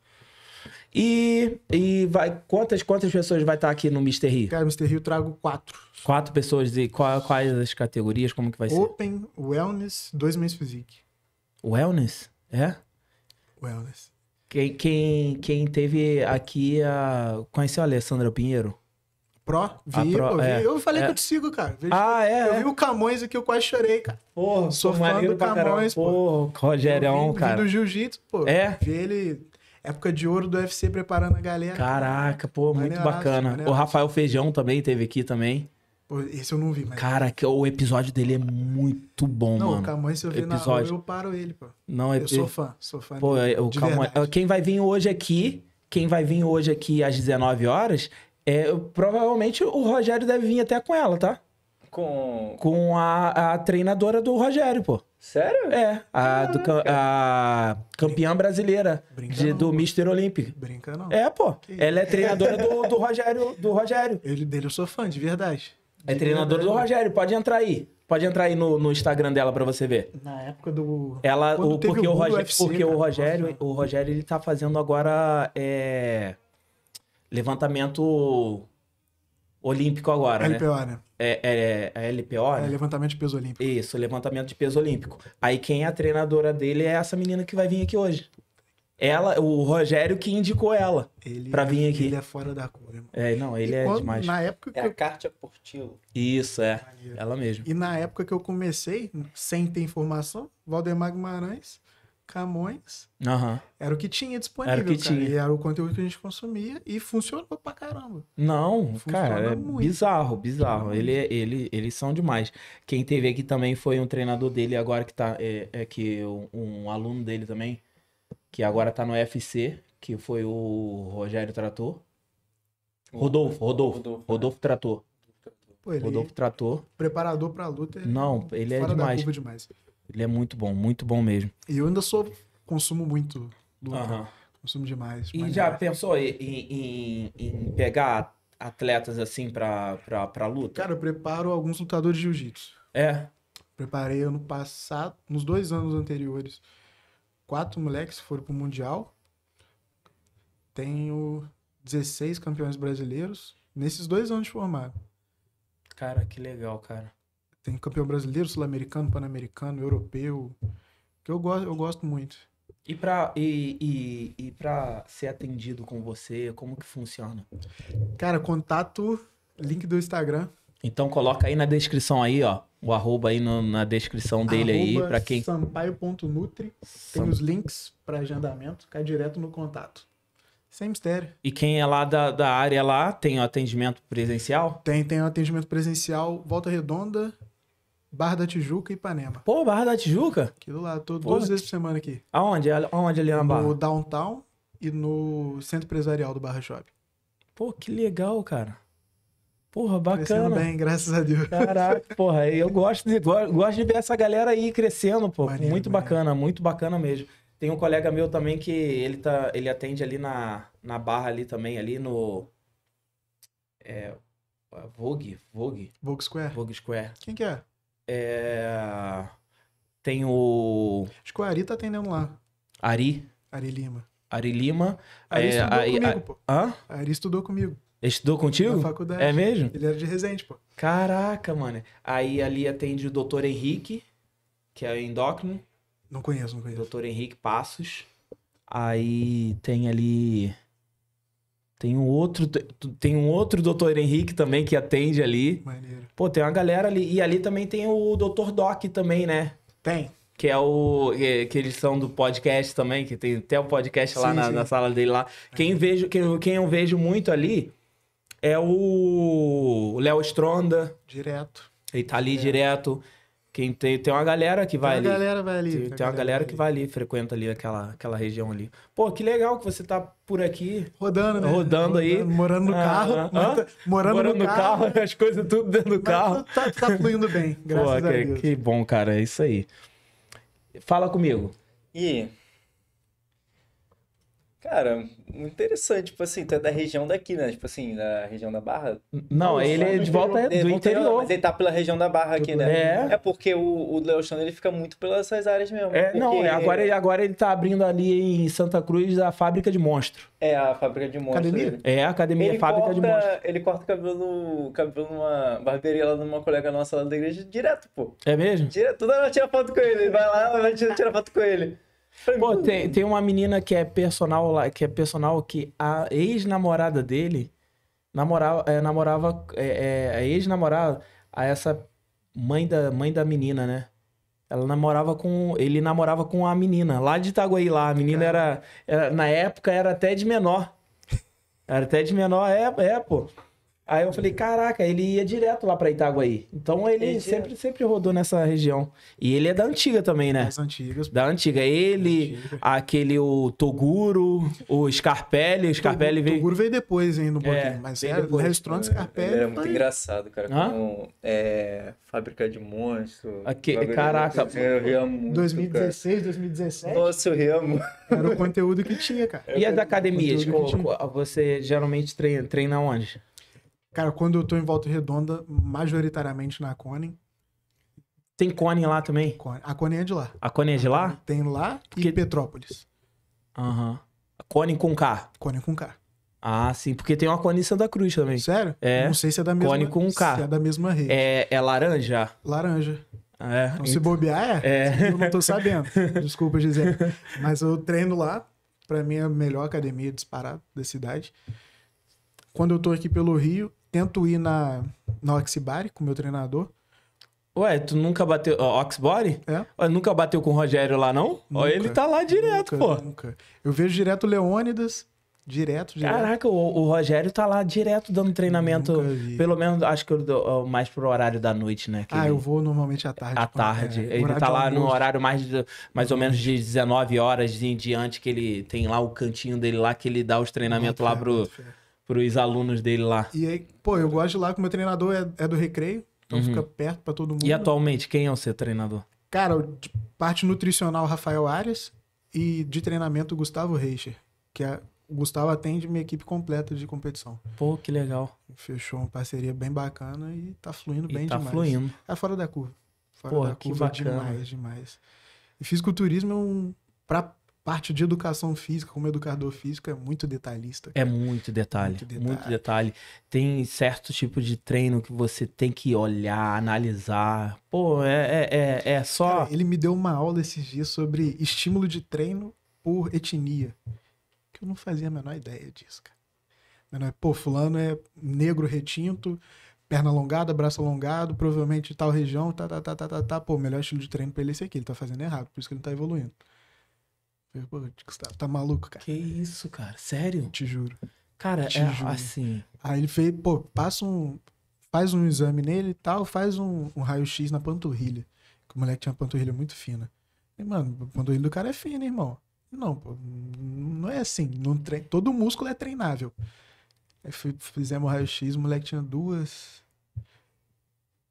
E, e vai, quantas, quantas pessoas vai estar tá aqui no Mr. Rio? Cara, Mr. Rio trago quatro. Quatro pessoas de qual, quais as categorias? Como que vai Open, ser? Open, Wellness, dois meses Physique. Wellness? É? Wellness. Quem, quem, quem teve aqui a. Conheceu a Alessandra Pinheiro? Pro? Vi, Pro, pô, vi. É. Eu falei é. que eu te sigo, cara. Vejo, ah, é? Eu é. vi o Camões aqui, eu quase chorei, cara. Porra, sou fã do Camões, pô. Porra, Rogerão, é vi, cara. Vi do Jiu-Jitsu, pô. É? Vi ele época de ouro do UFC preparando a galera. Caraca, pô, muito bacana. O Rafael Feijão também teve aqui também. Esse eu não vi, mas. Cara, que o episódio dele é muito bom, não, mano. Não, o Camões, se eu ver episódio... na rua, eu paro ele, pô. Não, é... Eu sou fã, sou fã. Pô, dele, o Camões... Quem vai vir hoje aqui, quem vai vir hoje aqui às 19 horas, é, provavelmente o Rogério deve vir até com ela, tá? Com. Com a, a treinadora do Rogério, pô. Sério? É, a, do, a campeã brasileira Brinca de, não, do Mister Olympic. Brinca não. É, pô. Que... Ela é treinadora do, do Rogério. Do Rogério. ele dele eu sou fã, de verdade. É treinadora do Rogério, pode entrar aí. Pode entrar aí no, no Instagram dela para você ver. Na época do. Ela, o, porque o, o Rogério, UFC, porque cara, o Rogério, o Rogério ele tá fazendo agora é, levantamento olímpico agora, LPO, né? né? É, é, é LPO, é, né? levantamento de peso olímpico. Isso, levantamento de peso olímpico. Aí quem é a treinadora dele é essa menina que vai vir aqui hoje ela, o Rogério que indicou ela ele, pra vir é, aqui. Ele é fora da cor, irmão. É, não, ele é demais. Na época é que é eu... a Cártia Portillo. Isso, é. Maneiro. Ela mesma. E na época que eu comecei, sem ter informação, Valdemar Guimarães, Camões, uhum. era o que tinha disponível, era o que cara, Tinha. E era o conteúdo que a gente consumia e funcionou pra caramba. Não, cara, é muito. bizarro, bizarro. Ele, é, ele, eles são demais. Quem teve aqui também foi um treinador dele agora que tá, é, é que um, um aluno dele também, que agora tá no UFC, que foi o Rogério Trator. Rodolfo, Rodolfo. Rodolfo, né? Rodolfo Trator. Pô, ele Rodolfo Trator. Preparador pra luta. Ele é Não, ele é demais. demais. Ele é muito bom, muito bom mesmo. E eu ainda sou. Consumo muito luta. Consumo demais. E já é. pensou em, em, em pegar atletas assim pra, pra, pra luta? Cara, eu preparo alguns lutadores de jiu-jitsu. É. Preparei ano passado, nos dois anos anteriores quatro moleques foram pro Mundial. Tenho 16 campeões brasileiros nesses dois anos de formado. Cara, que legal, cara. Tem campeão brasileiro, sul-americano, pan-americano, europeu, que eu gosto, eu gosto muito. E para e, e, e pra ser atendido com você, como que funciona? Cara, contato, link do Instagram. Então coloca aí na descrição aí, ó. O arroba aí no, na descrição dele arroba aí para quem. Sampaio.nutri. Tem os links para agendamento, cai direto no contato. Sem mistério. E quem é lá da, da área lá tem o atendimento presencial? Tem, tem o atendimento presencial, Volta Redonda, Barra da Tijuca e Ipanema. Pô, Barra da Tijuca? Aquilo lá, lado, tô duas vezes por semana aqui. Aonde? Aonde ali na Barra? No Downtown e no Centro Empresarial do Barra Shop. Pô, que legal, cara. Porra, bacana. Crescendo bem, graças a Deus. Caraca, porra, eu gosto de, gosto de ver essa galera aí crescendo, pô. muito maneiro. bacana, muito bacana mesmo. Tem um colega meu também que ele, tá, ele atende ali na, na barra ali também, ali no. É, Vogue, Vogue. Vogue Square. Vogue Square. Quem que é? É. Tem o. Acho que o Ari tá atendendo lá. Ari? Ari Lima. Ari Lima. Ari é, estudou Ari, comigo, pô. Hã? Ari estudou comigo estudou contigo? Na faculdade. É mesmo? Ele era de Resende, pô. Caraca, mano. Aí ali atende o doutor Henrique, que é o endócrino. Não conheço, não conheço. Doutor Henrique Passos. Aí tem ali. Tem um outro, tem um outro doutor Henrique também que atende ali. Maneiro. Pô, tem uma galera ali. E ali também tem o doutor Doc também, né? Tem. Que é o. Que eles são do podcast também, que tem até um podcast lá na, na, sala dele lá. Quem, vejo, quem, quem eu vejo muito ali é o Léo Stronda. Direto. Ele tá ali é. direto. Quem tem, tem uma galera que vai tem uma ali. Galera vai ali tem, tem uma galera que vai ali, frequenta ali aquela, aquela região ali. Pô, que legal que você tá por aqui. Rodando, né? Rodando, aí. Morando no ah, carro. Ah, ah, muita, morando, morando, no, carro, carro, as coisas tudo dentro do tá- carro. Tá, tá fluindo bem, graças Pô, a que, Deus. Que bom, cara, é isso aí. Fala comigo. E Cara, interessante, tipo assim, tu é da região daqui, né? Tipo assim, da região da Barra. Não, Nossa, ele é de volta do, do interior, é interior. Mas ele tá pela região da Barra aqui, né? É. É porque o, o ele fica muito pelas essas áreas mesmo. É, porque... não, é, agora ele, agora ele tá abrindo ali em Santa Cruz a fábrica de monstro. É, a fábrica de monstro. Academia? É, a academia, ele fábrica corta, de monstro. Ele corta cabelo, cabelo numa barbearia lá numa colega nossa lá da igreja direto, pô. É mesmo? Direto, toda hora tira foto com ele, vai lá, vai tira foto com ele. Pô, tem, tem uma menina que é personal lá, que é personal que a ex-namorada dele namorava, é, namorava é, é, a ex-namorada a essa mãe da, mãe da menina, né? Ela namorava com. Ele namorava com a menina, lá de Itaguaí lá. A menina era, era. Na época era até de menor. Era até de menor, é, é, pô. Aí eu falei, caraca, ele ia direto lá pra Itaguaí. Então ele, sempre, sempre rodou nessa região. E ele é da antiga também, né? Das antigas. Da antiga. Ele, antiga. aquele o Toguro, o Scarpelli. O Scarpelli veio... Toguro veio depois hein, no É, mas é, o restaurante Scarpelli... Era muito engraçado, cara. Hã? Com, é, Fábrica de Monstros. Aqui, caraca. Eu ria muito, 2016, cara. 2017. Nossa, eu ria muito. Era o conteúdo que tinha, cara. E as academias? Tipo, você geralmente treina, treina onde? Cara, quando eu tô em Volta Redonda, majoritariamente na Conin. Tem Conin lá também? A Conin é de lá. A Conin é de lá? Tem lá porque... e Petrópolis. Aham. Uhum. com K? Conin com K. Ah, sim, porque tem uma Conin em Santa Cruz também. Sério? É. Não sei se é da mesma Cone com K. Se é da mesma rede. É, é laranja? Laranja. É, então, se bobear, é. é. Eu não tô sabendo. Desculpa, dizer, Mas eu treino lá. Pra mim é a melhor academia disparada da cidade. Quando eu tô aqui pelo Rio, tento ir na, na Oxibari com o meu treinador. Ué, tu nunca bateu. Ó, Oxbody? É. Ué, nunca bateu com o Rogério lá, não? Nunca, Ó, ele tá lá direto, nunca, pô. Nunca. Eu vejo direto o Leônidas. Direto, direto. Caraca, o, o, Rogério tá lá direto dando treinamento. Pelo menos, acho que eu dou, mais pro horário da noite, né? ah, ele... eu vou normalmente à tarde. À tarde. É, ele tá lá no horário mais, mais ou menos de 19 horas em diante, que ele tem lá o cantinho dele lá, que ele dá os treinamentos ah, lá tá, pro. Muito os alunos dele lá? E aí, pô, eu gosto de lá que o meu treinador é, é do recreio, então uhum. fica perto para todo mundo. E atualmente, quem é o seu treinador? Cara, de parte nutricional, Rafael Arias, e de treinamento, Gustavo Reicher, que é o Gustavo atende minha equipe completa de competição. Pô, que legal. Fechou uma parceria bem bacana e tá fluindo e bem tá demais. Tá fluindo. É fora da curva. Fora da curva que demais, demais. E fisiculturismo é um para parte de educação física, como educador físico, é muito detalhista. É cara. É muito detalhe, muito detalhe, muito detalhe. Tem certo tipo de treino que você tem que olhar, analisar. Pô, é, é, é, é, só. Cara, ele me deu uma aula esses dias sobre estímulo de treino por etnia. Que eu não fazia a menor ideia disso, cara. Menor, é, pô, fulano é negro retinto, perna alongada, braço alongado, provavelmente tal região, tá, tá, tá, tá, tá, tá. Pô, melhor estilo de treino pra ele é esse aqui, ele tá fazendo errado, por isso que ele não tá evoluindo. Pô, Gustavo, tá maluco, cara. Que isso, cara? Sério? Te juro. Cara, Te é juro. assim. Aí ele fez, pô, passa um. Faz um exame nele e tal, faz um, um raio-x na panturrilha. Que o moleque tinha uma panturrilha muito fina. E, mano, a panturrilha do cara é fina, irmão. Não, pô, não é assim. Não tre... Todo músculo é treinável. Aí fizemos o raio-x, o moleque tinha duas.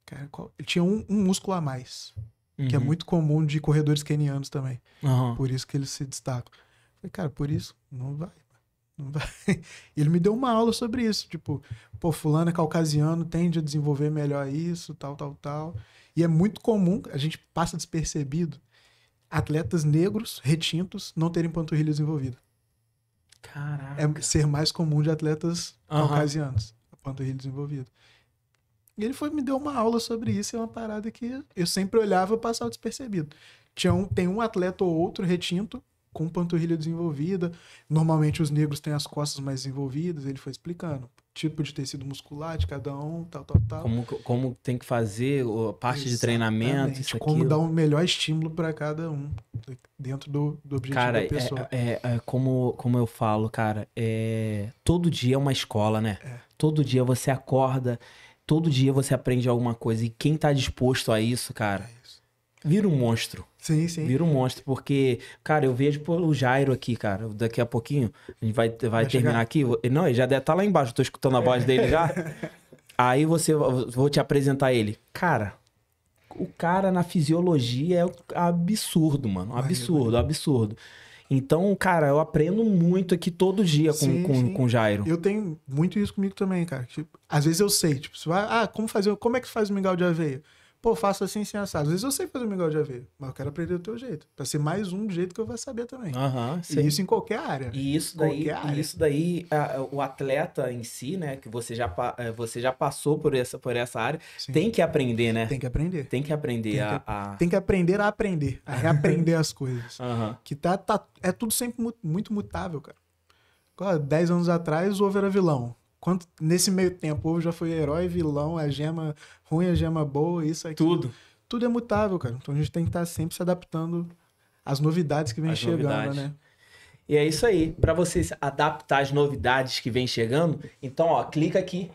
Cara, qual... Ele tinha um, um músculo a mais uhum. que é uhum. muito comum de corredores kenianos também. Uhum. Por isso que eles se destacam. falei, cara, por uhum. isso, não vai. Não vai. Ele me deu uma aula sobre isso. Tipo, pô, fulano é caucasiano, tende a desenvolver melhor isso, tal, tal, tal. E é muito comum, a gente passa despercebido, atletas negros, retintos, não terem panturrilha desenvolvida. Caraca. É ser mais comum de atletas uhum. caucasianos, a panturrilha desenvolvida. E ele foi me deu uma aula sobre isso, é uma parada que eu sempre olhava e passava despercebido. Tinha um, tem um atleta ou outro retinto, com panturrilha desenvolvida. Normalmente os negros têm as costas mais desenvolvidas, ele foi explicando. Tipo de tecido muscular de cada um, tal, tal, tal. Como, como tem que fazer a parte Exatamente. de treinamento, isso Como dar um melhor estímulo para cada um dentro do, do objetivo cara, da pessoa. Cara, é, é, é, como, como eu falo, cara, é, todo dia é uma escola, né? É. Todo dia você acorda Todo dia você aprende alguma coisa. E quem tá disposto a isso, cara, é vira um monstro. Sim, sim. Vira um monstro, porque, cara, eu vejo o Jairo aqui, cara. Daqui a pouquinho, a gente vai, vai, vai terminar chegar. aqui. Não, ele já deve estar tá lá embaixo, tô escutando a é. voz dele já. Aí você, vou te apresentar ele. Cara, o cara na fisiologia é absurdo, mano. Absurdo, absurdo. Então, cara, eu aprendo muito aqui todo dia com, sim, com, sim. com o Jairo. Eu tenho muito isso comigo também, cara. Tipo, às vezes eu sei, tipo, você vai, ah, como fazer, como é que faz o mingau de aveia? pô, faço assim sem assim, assado. Às vezes eu sei fazer o mingau de aveia, mas eu quero aprender o teu jeito. Pra ser mais um jeito que eu vou saber também. Uhum, e isso em qualquer área. E isso daí, área. Isso daí o atleta em si, né, que você já, é, você já passou por essa, por essa área, sim. tem que aprender, né? Tem que aprender. Tem que aprender tem a, que, a, Tem que aprender a aprender, a reaprender as coisas. Uhum. Que tá, tá, é tudo sempre muito mutável, cara. dez anos atrás o ovo era vilão. Quanto, nesse meio tempo, o já foi herói, vilão, a gema ruim, a gema boa, isso aqui. Tudo. Tudo é mutável, cara. Então a gente tem que estar tá sempre se adaptando às novidades que vem As chegando, né? novidades. né? E é isso aí. Para você adaptar as novidades que vem chegando, então, ó, clica aqui,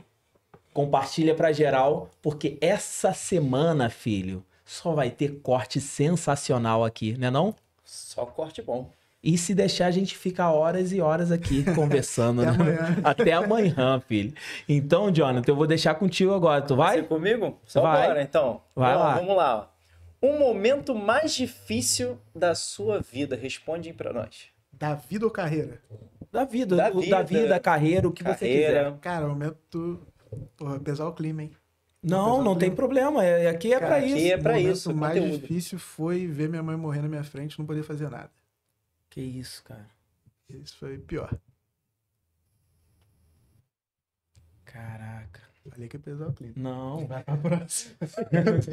compartilha para geral, porque essa semana, filho, só vai ter corte sensacional aqui, né não? Só corte bom. E se deixar, a gente fica horas e horas aqui conversando, Até, né? amanhã. Até amanhã, filho. Então, Jonathan, eu vou deixar contigo agora. Tu vai? Você comigo? Só vai. agora, então. Vai Bom, lá. Vamos lá. Um momento mais difícil da sua vida. Responde para nós. Da vida ou carreira? Da vida. Da vida, da vida carreira, o que carreira. você quiser. Cara, o momento... Porra, pesar o clima, hein? Não, não tem problema. É, aqui é para isso. Aqui é para isso. O mais difícil foi ver minha mãe morrer na minha frente, não poder fazer nada. Que isso, cara. Isso foi pior. Caraca. Falei é que ia pesar o clima. Não, vai pra próxima.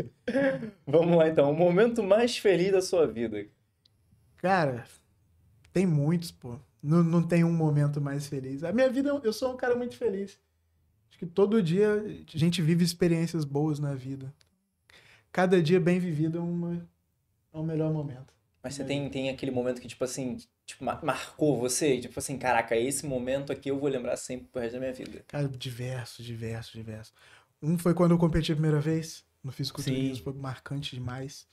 Vamos lá então. O momento mais feliz da sua vida. Cara, tem muitos, pô. Não, não tem um momento mais feliz. A minha vida, eu sou um cara muito feliz. Acho que todo dia a gente vive experiências boas na vida. Cada dia bem vivido é, uma, é um melhor momento. Mas você uhum. tem, tem aquele momento que, tipo assim, tipo, marcou você? Tipo assim, caraca, esse momento aqui eu vou lembrar sempre pro resto da minha vida. Cara, diverso, diverso, diverso. Um foi quando eu competi a primeira vez no fisiculturismo, foi marcante demais.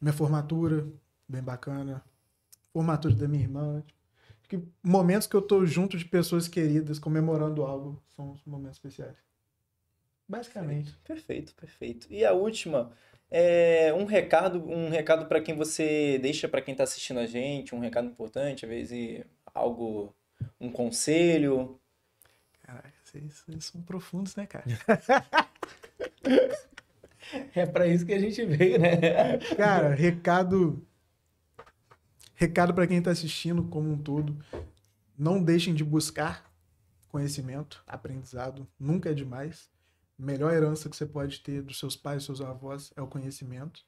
Minha formatura, bem bacana. Formatura da minha irmã. Tipo, momentos que eu tô junto de pessoas queridas, comemorando algo, são os momentos especiais. Basicamente. Perfeito, perfeito. E a última é, um recado, um recado para quem você deixa para quem está assistindo a gente, um recado importante, às vezes algo, um conselho. Caraca, vocês, vocês são profundos, né, cara? é para isso que a gente veio, né? Cara, recado, recado para quem está assistindo como um todo, não deixem de buscar conhecimento, aprendizado, nunca é demais melhor herança que você pode ter dos seus pais, dos seus avós, é o conhecimento.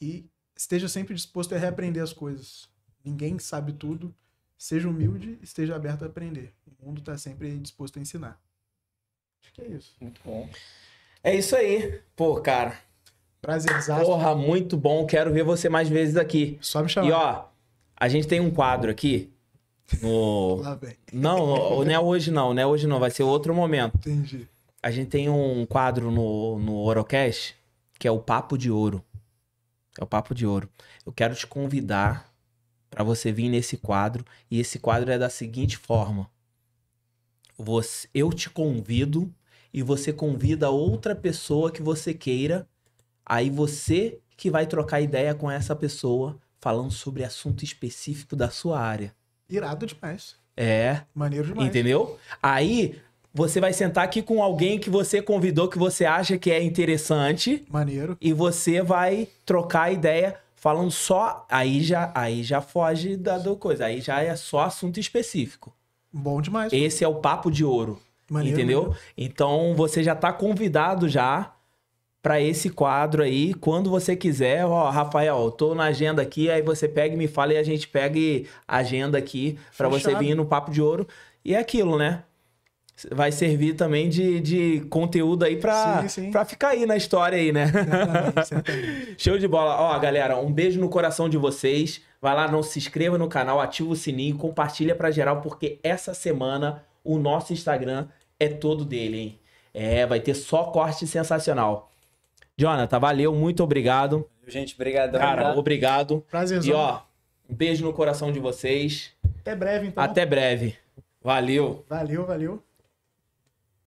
E esteja sempre disposto a reaprender as coisas. Ninguém sabe tudo. Seja humilde, esteja aberto a aprender. O mundo está sempre disposto a ensinar. Acho que é isso. Muito bom. É isso aí. Pô, cara. Prazerzaço. Porra, muito bom. Quero ver você mais vezes aqui. Só me chamar. E ó, a gente tem um quadro aqui no. Lá vem. Não, não é hoje não, não é hoje não. Vai ser outro momento. Entendi. A gente tem um quadro no, no Orocast que é o Papo de Ouro. É o Papo de Ouro. Eu quero te convidar para você vir nesse quadro. E esse quadro é da seguinte forma: você, eu te convido e você convida outra pessoa que você queira. Aí você que vai trocar ideia com essa pessoa falando sobre assunto específico da sua área. Irado demais. É. Maneiro demais. Entendeu? Aí você vai sentar aqui com alguém que você convidou, que você acha que é interessante. Maneiro. E você vai trocar ideia falando só. Aí já, aí já foge da do coisa. Aí já é só assunto específico. Bom demais. Esse é o papo de ouro. Maneiro, entendeu? Maneiro. Então você já está convidado já para esse quadro aí, quando você quiser, ó, Rafael, tô na agenda aqui, aí você pega e me fala e a gente pega a agenda aqui para você vir no papo de ouro. E é aquilo, né? vai servir também de, de conteúdo aí pra, ficar aí na história aí, né? Show de bola. Ó, galera, um beijo no coração de vocês. Vai lá, não se inscreva no canal, ativa o sininho, compartilha pra geral, porque essa semana o nosso Instagram é todo dele, hein? É, vai ter só corte sensacional. Jonathan, valeu, muito obrigado. Gente, obrigado. Cara, tá? obrigado. Prazerzão. E ó, um beijo no coração de vocês. Até breve, então. Até breve. Valeu. Valeu, valeu.